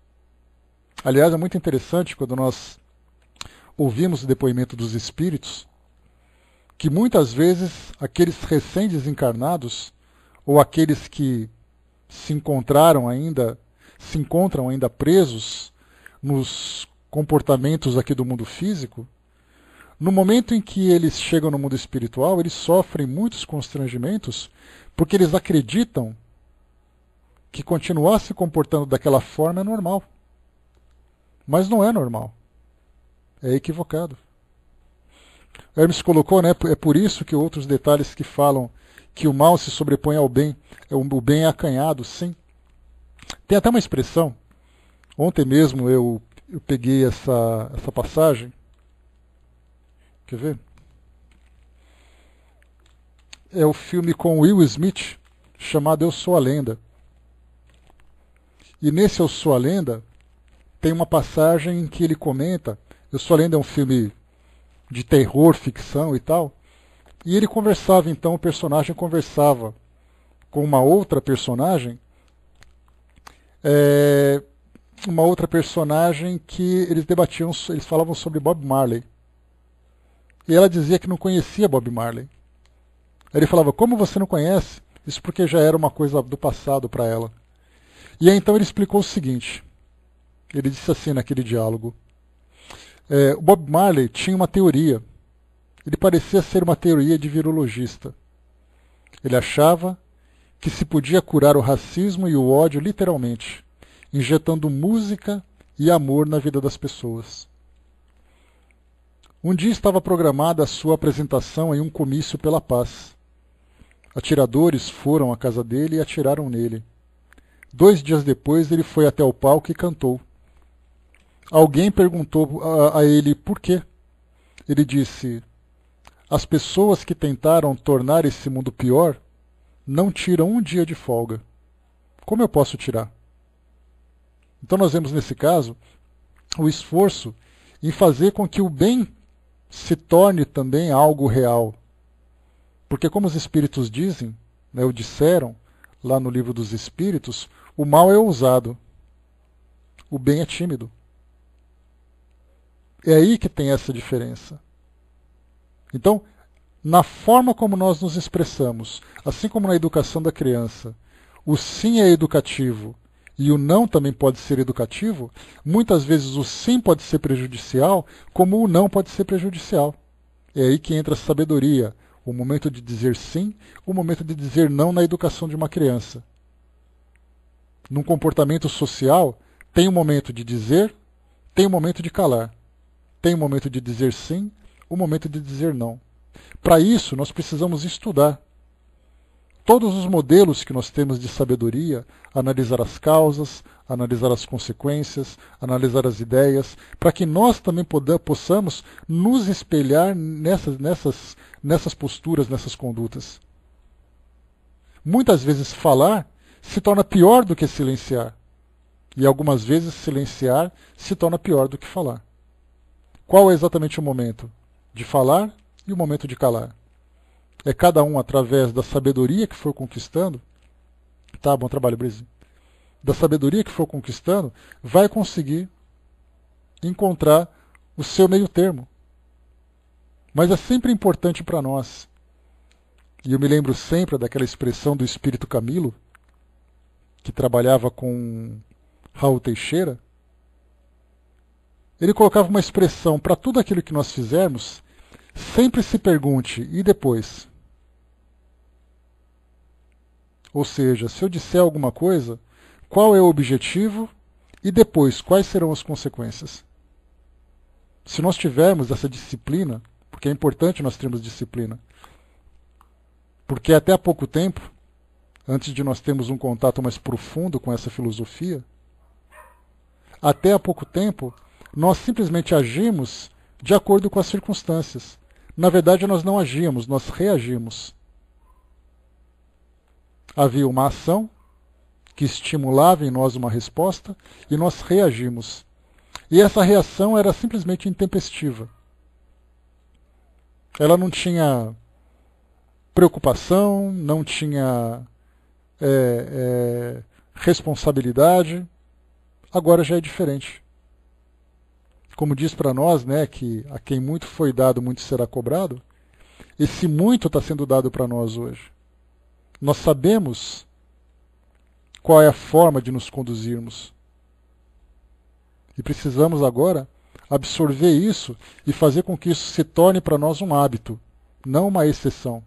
Aliás, é muito interessante quando nós ouvimos o depoimento dos espíritos que muitas vezes aqueles recém-desencarnados ou aqueles que se encontraram ainda, se encontram ainda presos nos comportamentos aqui do mundo físico, no momento em que eles chegam no mundo espiritual, eles sofrem muitos constrangimentos porque eles acreditam que continuar se comportando daquela forma é normal. Mas não é normal. É equivocado. Hermes colocou, né? É por isso que outros detalhes que falam que o mal se sobrepõe ao bem, é o bem é acanhado, sim. Tem até uma expressão. Ontem mesmo eu eu peguei essa, essa passagem. Quer ver? É o filme com Will Smith chamado Eu Sou a Lenda. E nesse Eu Sou a Lenda tem uma passagem em que ele comenta. Eu Sou a Lenda é um filme de terror, ficção e tal. E ele conversava, então, o personagem conversava com uma outra personagem. É, uma outra personagem que eles debatiam, eles falavam sobre Bob Marley. E ela dizia que não conhecia Bob Marley. Aí ele falava: Como você não conhece? Isso porque já era uma coisa do passado para ela. E aí, então ele explicou o seguinte: ele disse assim naquele diálogo. É, o Bob Marley tinha uma teoria. Ele parecia ser uma teoria de virologista. Ele achava que se podia curar o racismo e o ódio literalmente injetando música e amor na vida das pessoas. Um dia estava programada a sua apresentação em um comício pela paz. Atiradores foram à casa dele e atiraram nele. Dois dias depois, ele foi até o palco e cantou. Alguém perguntou a, a ele por quê. Ele disse: As pessoas que tentaram tornar esse mundo pior não tiram um dia de folga. Como eu posso tirar? Então nós vemos nesse caso o esforço em fazer com que o bem se torne também algo real. Porque como os espíritos dizem, né, ou disseram lá no livro dos espíritos, o mal é ousado. O bem é tímido. É aí que tem essa diferença. Então, na forma como nós nos expressamos, assim como na educação da criança, o sim é educativo, e o não também pode ser educativo, muitas vezes o sim pode ser prejudicial, como o não pode ser prejudicial. É aí que entra a sabedoria, o momento de dizer sim, o momento de dizer não na educação de uma criança. Num comportamento social, tem o um momento de dizer, tem o um momento de calar. Tem o um momento de dizer sim, o momento de dizer não. Para isso, nós precisamos estudar todos os modelos que nós temos de sabedoria, analisar as causas, analisar as consequências, analisar as ideias, para que nós também possamos nos espelhar nessas, nessas, nessas posturas, nessas condutas. Muitas vezes falar se torna pior do que silenciar. E algumas vezes silenciar se torna pior do que falar. Qual é exatamente o momento de falar e o momento de calar? é cada um através da sabedoria que for conquistando. Tá, bom trabalho, Brisa. Da sabedoria que for conquistando, vai conseguir encontrar o seu meio termo. Mas é sempre importante para nós. E eu me lembro sempre daquela expressão do espírito Camilo, que trabalhava com Raul Teixeira. Ele colocava uma expressão para tudo aquilo que nós fizermos, sempre se pergunte, e depois? Ou seja, se eu disser alguma coisa, qual é o objetivo e depois quais serão as consequências. Se nós tivermos essa disciplina, porque é importante nós termos disciplina, porque até há pouco tempo, antes de nós termos um contato mais profundo com essa filosofia, até há pouco tempo, nós simplesmente agimos de acordo com as circunstâncias. Na verdade, nós não agimos, nós reagimos. Havia uma ação que estimulava em nós uma resposta e nós reagimos. E essa reação era simplesmente intempestiva. Ela não tinha preocupação, não tinha é, é, responsabilidade. Agora já é diferente. Como diz para nós, né, que a quem muito foi dado, muito será cobrado. Esse muito está sendo dado para nós hoje. Nós sabemos qual é a forma de nos conduzirmos. E precisamos agora absorver isso e fazer com que isso se torne para nós um hábito, não uma exceção.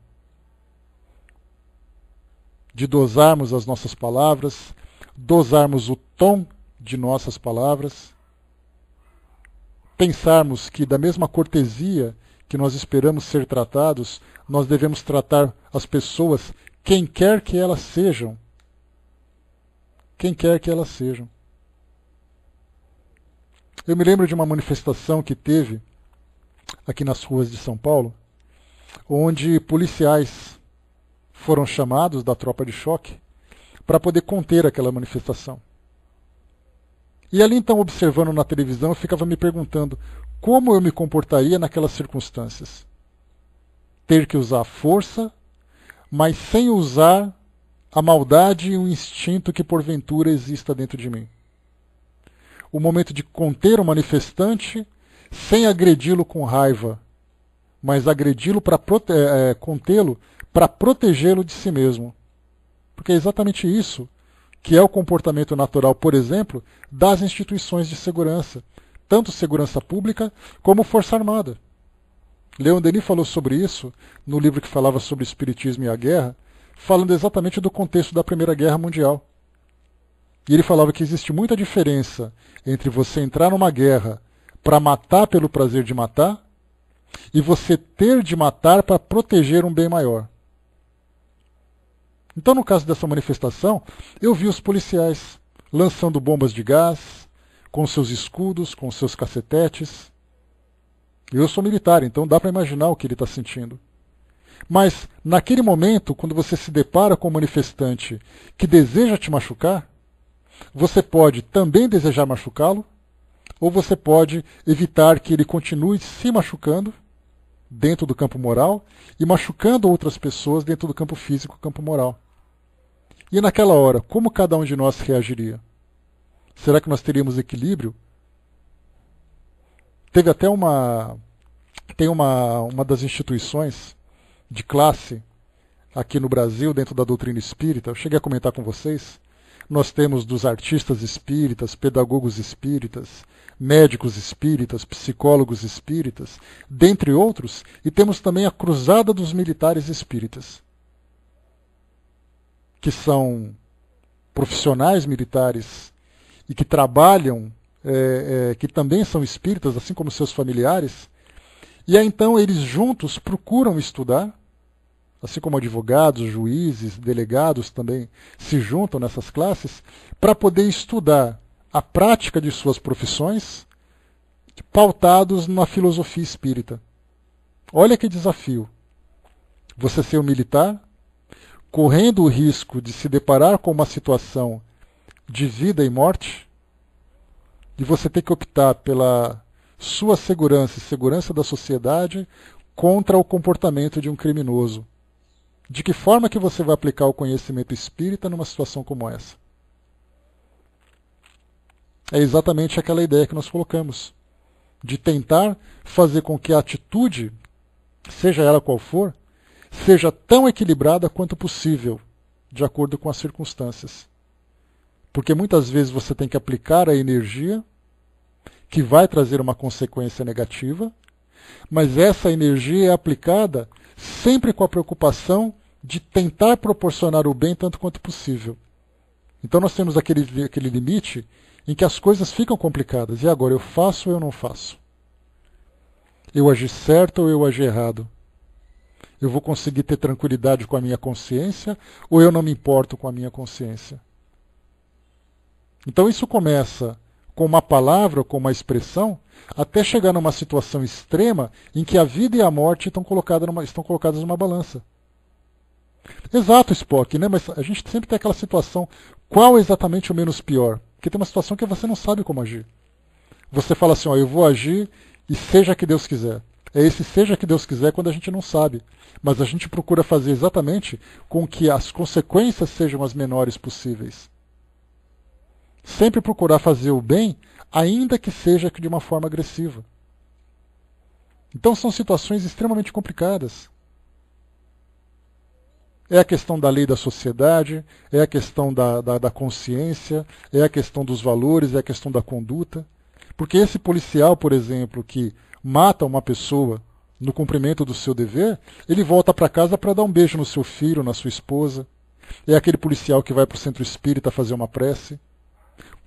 De dosarmos as nossas palavras, dosarmos o tom de nossas palavras, pensarmos que, da mesma cortesia que nós esperamos ser tratados, nós devemos tratar as pessoas quem quer que elas sejam. Quem quer que elas sejam. Eu me lembro de uma manifestação que teve aqui nas ruas de São Paulo, onde policiais foram chamados da tropa de choque para poder conter aquela manifestação. E ali então, observando na televisão, eu ficava me perguntando como eu me comportaria naquelas circunstâncias. Ter que usar força mas sem usar a maldade e o instinto que porventura exista dentro de mim. O momento de conter o manifestante sem agredi-lo com raiva, mas agredi-lo para é, eh, eh, contê-lo para protegê-lo de si mesmo. Porque é exatamente isso que é o comportamento natural, por exemplo, das instituições de segurança, tanto segurança pública como força armada. Leon Denis falou sobre isso no livro que falava sobre Espiritismo e a Guerra, falando exatamente do contexto da Primeira Guerra Mundial. E ele falava que existe muita diferença entre você entrar numa guerra para matar pelo prazer de matar e você ter de matar para proteger um bem maior. Então, no caso dessa manifestação, eu vi os policiais lançando bombas de gás, com seus escudos, com seus cacetetes. Eu sou militar, então dá para imaginar o que ele está sentindo. Mas, naquele momento, quando você se depara com um manifestante que deseja te machucar, você pode também desejar machucá-lo, ou você pode evitar que ele continue se machucando dentro do campo moral e machucando outras pessoas dentro do campo físico, campo moral. E naquela hora, como cada um de nós reagiria? Será que nós teríamos equilíbrio Teve até uma. Tem uma, uma das instituições de classe aqui no Brasil, dentro da doutrina espírita, eu cheguei a comentar com vocês. Nós temos dos artistas espíritas, pedagogos espíritas, médicos espíritas, psicólogos espíritas, dentre outros, e temos também a Cruzada dos Militares Espíritas, que são profissionais militares e que trabalham é, é, que também são espíritas, assim como seus familiares, e aí então eles juntos procuram estudar, assim como advogados, juízes, delegados também se juntam nessas classes, para poder estudar a prática de suas profissões, pautados na filosofia espírita. Olha que desafio. Você ser um militar, correndo o risco de se deparar com uma situação de vida e morte, de você ter que optar pela sua segurança e segurança da sociedade contra o comportamento de um criminoso. De que forma que você vai aplicar o conhecimento espírita numa situação como essa? É exatamente aquela ideia que nós colocamos, de tentar fazer com que a atitude, seja ela qual for, seja tão equilibrada quanto possível, de acordo com as circunstâncias. Porque muitas vezes você tem que aplicar a energia que vai trazer uma consequência negativa, mas essa energia é aplicada sempre com a preocupação de tentar proporcionar o bem tanto quanto possível. Então nós temos aquele, aquele limite em que as coisas ficam complicadas. E agora, eu faço ou eu não faço? Eu agi certo ou eu agi errado? Eu vou conseguir ter tranquilidade com a minha consciência ou eu não me importo com a minha consciência? Então isso começa com uma palavra, com uma expressão, até chegar numa situação extrema em que a vida e a morte estão, numa, estão colocadas numa balança. Exato, Spock, né? mas a gente sempre tem aquela situação: qual é exatamente o menos pior? Porque tem uma situação que você não sabe como agir. Você fala assim: ó, eu vou agir e seja que Deus quiser. É esse seja que Deus quiser quando a gente não sabe. Mas a gente procura fazer exatamente com que as consequências sejam as menores possíveis. Sempre procurar fazer o bem, ainda que seja de uma forma agressiva. Então são situações extremamente complicadas. É a questão da lei da sociedade, é a questão da, da, da, consciência, é a questão dos valores, é a questão da conduta. Porque esse policial, por exemplo, que mata uma pessoa no cumprimento do seu dever, ele volta para casa para dar um beijo no seu filho, na sua esposa. É aquele policial que vai para o centro espírita fazer uma prece.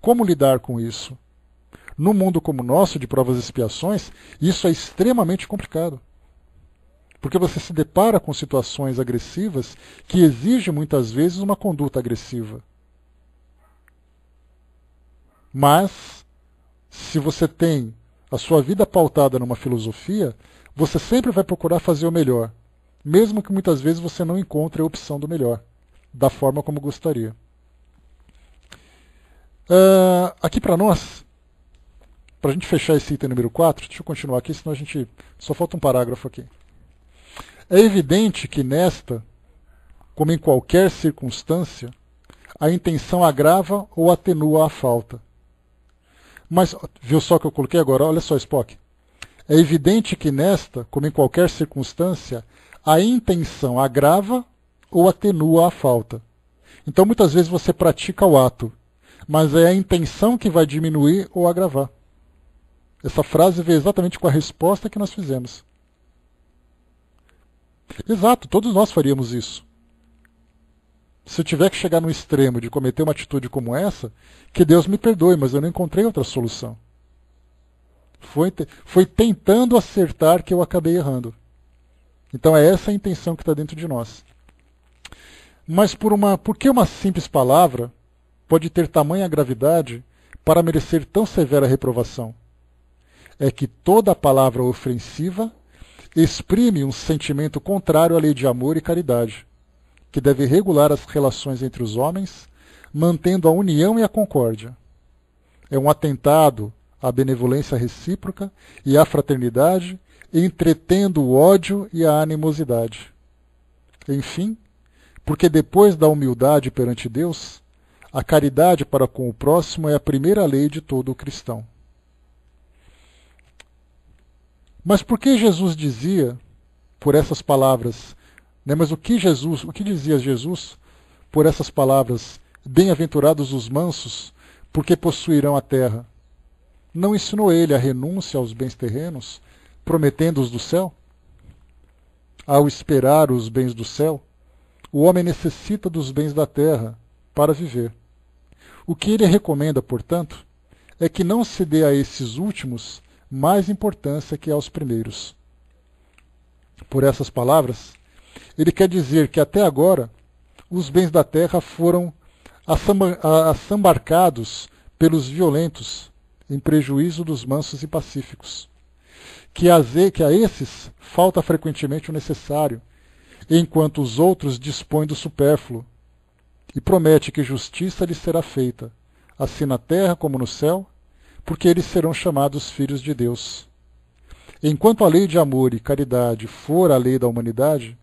Como lidar com isso? Num mundo como o nosso, de provas e expiações, isso é extremamente complicado. Porque você se depara com situações agressivas que exigem muitas vezes uma conduta agressiva. Mas, se você tem a sua vida pautada numa filosofia, você sempre vai procurar fazer o melhor, mesmo que muitas vezes você não encontre a opção do melhor, da forma como gostaria. Uh, aqui para nós, para a gente fechar esse item número 4, deixa eu continuar aqui, senão a gente. Só falta um parágrafo aqui. É evidente que nesta, como em qualquer circunstância, a intenção agrava ou atenua a falta. Mas, viu só que eu coloquei agora? Olha só, Spock. É evidente que nesta, como em qualquer circunstância, a intenção agrava ou atenua a falta. Então, muitas vezes você pratica o ato mas é a intenção que vai diminuir ou agravar. Essa frase veio exatamente com a resposta que nós fizemos. Exato, todos nós faríamos isso. Se eu tiver que chegar no extremo de cometer uma atitude como essa, que Deus me perdoe, mas eu não encontrei outra solução. Foi, foi tentando acertar que eu acabei errando. Então é essa a intenção que está dentro de nós. Mas por, uma, por que uma simples palavra pode ter tamanha gravidade para merecer tão severa reprovação? É que toda palavra ofensiva exprime um sentimento contrário à lei de amor e caridade, que deve regular as relações entre os homens, mantendo a união e a concórdia. É um atentado à benevolência recíproca e à fraternidade, entretendo o ódio e a animosidade. Enfim, porque depois da humildade perante Deus, a caridade para com o próximo é a primeira lei de todo cristão. Mas por que Jesus dizia, por essas palavras, né, mas o que Jesus, o que dizia Jesus por essas palavras, bem-aventurados os mansos, porque possuirão a terra? Não ensinou ele a renúncia aos bens terrenos, prometendo-os do céu? Ao esperar os bens do céu, o homem necessita dos bens da terra para viver. O que ele recomenda, portanto, é que não se dê a esses últimos mais importância que aos primeiros. Por essas palavras, ele quer dizer que até agora os bens da terra foram assambarcados pelos violentos, em prejuízo dos mansos e pacíficos. Que a, que a esses falta frequentemente o necessário, enquanto os outros dispõem do supérfluo, e promete que justiça lhes será feita, assim na terra como no céu, porque eles serão chamados filhos de Deus. Enquanto a lei de amor e caridade for a lei da humanidade,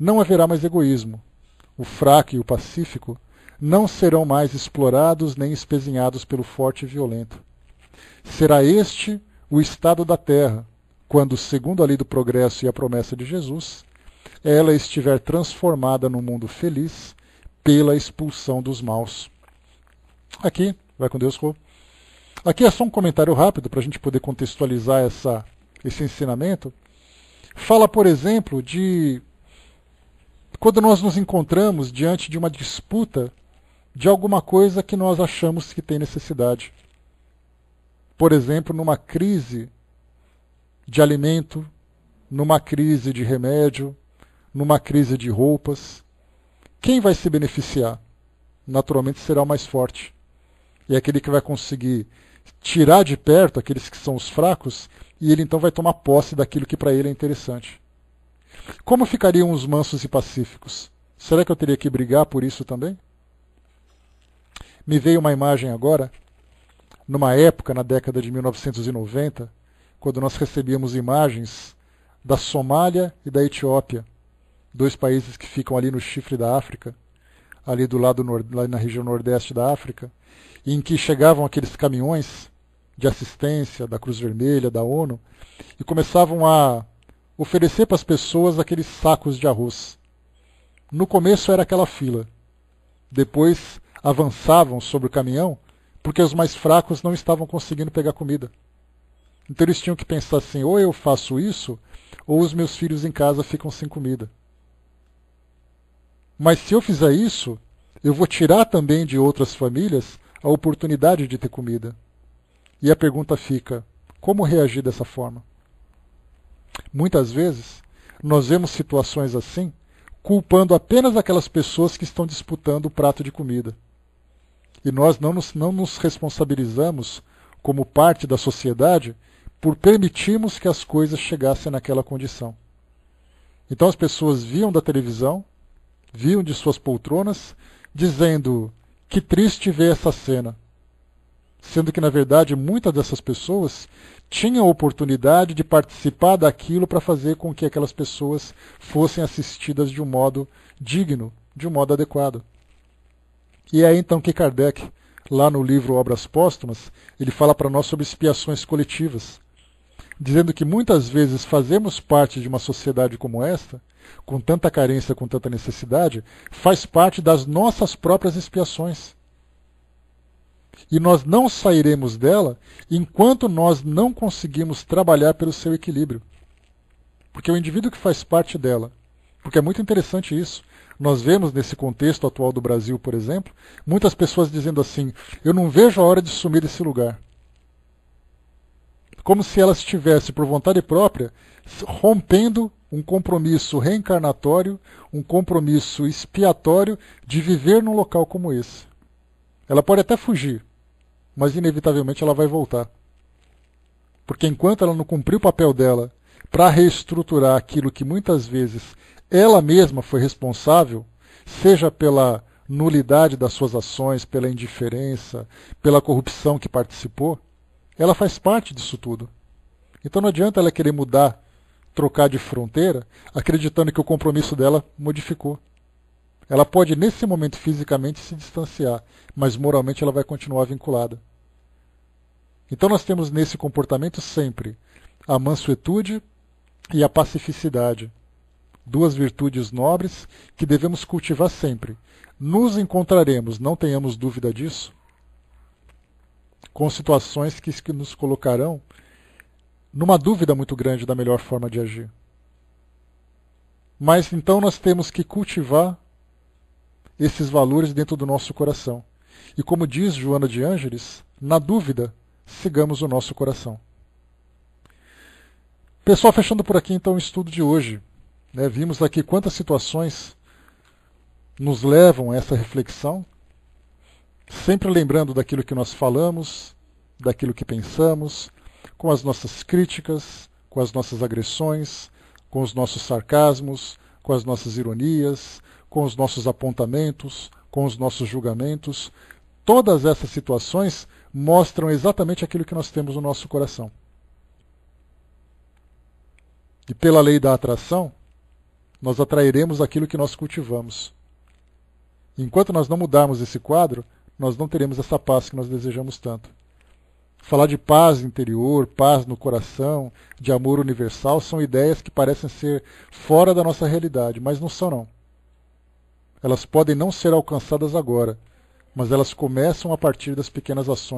não haverá mais egoísmo. O fraco e o pacífico não serão mais explorados nem espezinhados pelo forte e violento. Será este o estado da terra, quando, segundo a lei do progresso e a promessa de Jesus, ela estiver transformada num mundo feliz pela expulsão dos maus. Aqui, vai com Deus, Rô. Aqui é só um comentário rápido para a gente poder contextualizar essa, esse ensinamento. Fala, por exemplo, de quando nós nos encontramos diante de uma disputa de alguma coisa que nós achamos que tem necessidade. Por exemplo, numa crise de alimento, numa crise de remédio, numa crise de roupas quem vai se beneficiar? Naturalmente será o mais forte. E é aquele que vai conseguir tirar de perto aqueles que são os fracos, e ele então vai tomar posse daquilo que para ele é interessante. Como ficariam os mansos e pacíficos? Será que eu teria que brigar por isso também? Me veio uma imagem agora, numa época, na década de 1990, quando nós recebíamos imagens da Somália e da Etiópia dois países que ficam ali no chifre da África, ali do lado lá na região nordeste da África, em que chegavam aqueles caminhões de assistência da Cruz Vermelha, da ONU, e começavam a oferecer para as pessoas aqueles sacos de arroz. No começo era aquela fila. Depois avançavam sobre o caminhão porque os mais fracos não estavam conseguindo pegar comida. Então eles tinham que pensar assim: ou eu faço isso, ou os meus filhos em casa ficam sem comida. Mas se eu fizer isso, eu vou tirar também de outras famílias a oportunidade de ter comida. E a pergunta fica: como reagir dessa forma? Muitas vezes, nós vemos situações assim culpando apenas aquelas pessoas que estão disputando o prato de comida. E nós não nos, não nos responsabilizamos, como parte da sociedade, por permitirmos que as coisas chegassem naquela condição. Então as pessoas viam da televisão viam de suas poltronas, dizendo que triste ver essa cena. Sendo que, na verdade, muitas dessas pessoas tinham a oportunidade de participar daquilo para fazer com que aquelas pessoas fossem assistidas de um modo digno, de um modo adequado. E é então que Kardec, lá no livro Obras Póstumas, ele fala para nós sobre expiações coletivas dizendo que muitas vezes fazemos parte de uma sociedade como esta, com tanta carência, com tanta necessidade, faz parte das nossas próprias expiações. E nós não sairemos dela enquanto nós não conseguimos trabalhar pelo seu equilíbrio. Porque é o indivíduo que faz parte dela. Porque é muito interessante isso. Nós vemos nesse contexto atual do Brasil, por exemplo, muitas pessoas dizendo assim: eu não vejo a hora de sumir desse lugar como se ela estivesse, por vontade própria, rompendo um compromisso reencarnatório, um compromisso expiatório de viver num local como esse. Ela pode até fugir, mas inevitavelmente ela vai voltar. Porque enquanto ela não cumpriu o papel dela para reestruturar aquilo que muitas vezes ela mesma foi responsável, seja pela nulidade das suas ações, pela indiferença, pela corrupção que participou, ela faz parte disso tudo. Então não adianta ela querer mudar, trocar de fronteira, acreditando que o compromisso dela modificou. Ela pode, nesse momento, fisicamente se distanciar, mas moralmente ela vai continuar vinculada. Então nós temos nesse comportamento sempre a mansuetude e a pacificidade, duas virtudes nobres que devemos cultivar sempre. Nos encontraremos, não tenhamos dúvida disso, com situações que, que nos colocarão numa dúvida muito grande da melhor forma de agir. Mas então nós temos que cultivar esses valores dentro do nosso coração. E como diz Joana de Ângeles, na dúvida, sigamos o nosso coração. Pessoal, fechando por aqui então o estudo de hoje. Né? Vimos aqui quantas situações nos levam a essa reflexão, sempre lembrando daquilo que nós falamos, daquilo que pensamos, com as nossas críticas, com as nossas agressões, com os nossos sarcasmos, com as nossas ironias, com os nossos apontamentos, com os nossos julgamentos. Todas essas situações mostram exatamente aquilo que nós temos no nosso coração. E pela lei da atração, nós atrairemos aquilo que nós cultivamos. Enquanto nós não mudarmos esse quadro, nós não teremos essa paz que nós desejamos tanto. Falar de paz interior, paz no coração, de amor universal, são ideias que parecem ser fora da nossa realidade, mas não são não. Elas podem não ser alcançadas agora, mas elas começam a partir das pequenas ações.